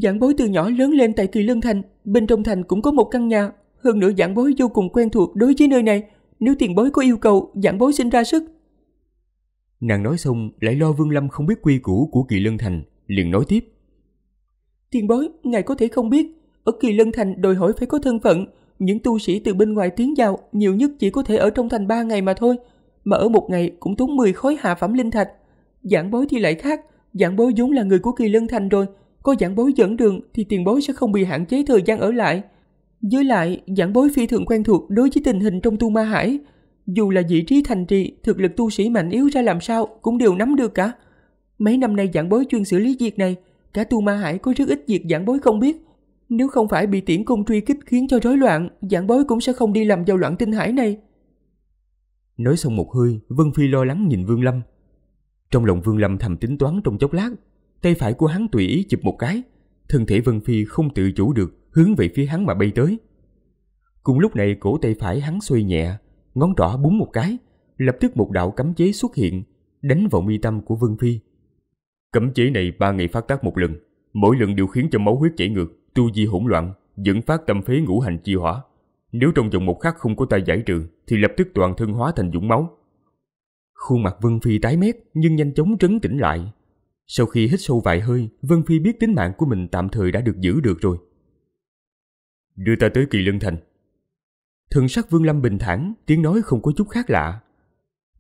"Giảng bối từ nhỏ lớn lên tại Kỳ Lân thành, bên trong thành cũng có một căn nhà, hơn nữa giảng bối vô cùng quen thuộc đối với nơi này, nếu tiền bối có yêu cầu, giảng bối xin ra sức." Nàng nói xong lại lo Vương Lâm không biết quy củ của Kỳ Lân thành, liền nói tiếp: "Tiền bối, ngài có thể không biết, ở Kỳ Lân thành đòi hỏi phải có thân phận." những tu sĩ từ bên ngoài tiến vào nhiều nhất chỉ có thể ở trong thành ba ngày mà thôi, mà ở một ngày cũng tốn 10 khối hạ phẩm linh thạch. Giảng bối thì lại khác, giảng bối vốn là người của kỳ lân thành rồi, có giảng bối dẫn đường thì tiền bối sẽ không bị hạn chế thời gian ở lại. Với lại, giảng bối phi thường quen thuộc đối với tình hình trong tu ma hải. Dù là vị trí thành trì, thực lực tu sĩ mạnh yếu ra làm sao cũng đều nắm được cả. Mấy năm nay giảng bối chuyên xử lý việc này, cả tu ma hải có rất ít việc giảng bối không biết. Nếu không phải bị tiễn cung truy kích khiến cho rối loạn, giảng bối cũng sẽ không đi làm giao loạn tinh hải này. Nói xong một hơi, Vân Phi lo lắng nhìn Vương Lâm. Trong lòng Vương Lâm thầm tính toán trong chốc lát, tay phải của hắn tùy ý chụp một cái, thân thể Vân Phi không tự chủ được hướng về phía hắn mà bay tới. Cùng lúc này cổ tay phải hắn xoay nhẹ, ngón trỏ búng một cái, lập tức một đạo cấm chế xuất hiện, đánh vào mi tâm của Vân Phi. Cấm chế này ba ngày phát tác một lần, mỗi lần đều khiến cho máu huyết chảy ngược, tu di hỗn loạn, dẫn phát tâm phế ngũ hành chi hỏa. Nếu trong vòng một khắc không có tay giải trừ thì lập tức toàn thân hóa thành dũng máu. Khuôn mặt Vân Phi tái mét nhưng nhanh chóng trấn tĩnh lại. Sau khi hít sâu vài hơi, Vân Phi biết tính mạng của mình tạm thời đã được giữ được rồi. Đưa ta tới kỳ lân thành. Thần sắc Vương Lâm bình thản, tiếng nói không có chút khác lạ.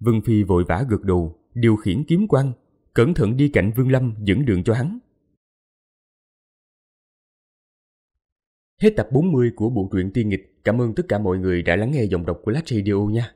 Vân Phi vội vã gật đầu, điều khiển kiếm quang, cẩn thận đi cạnh Vương Lâm dẫn đường cho hắn. Hết tập 40 của bộ truyện tiên nghịch. Cảm ơn tất cả mọi người đã lắng nghe dòng đọc của Lách Radio nha.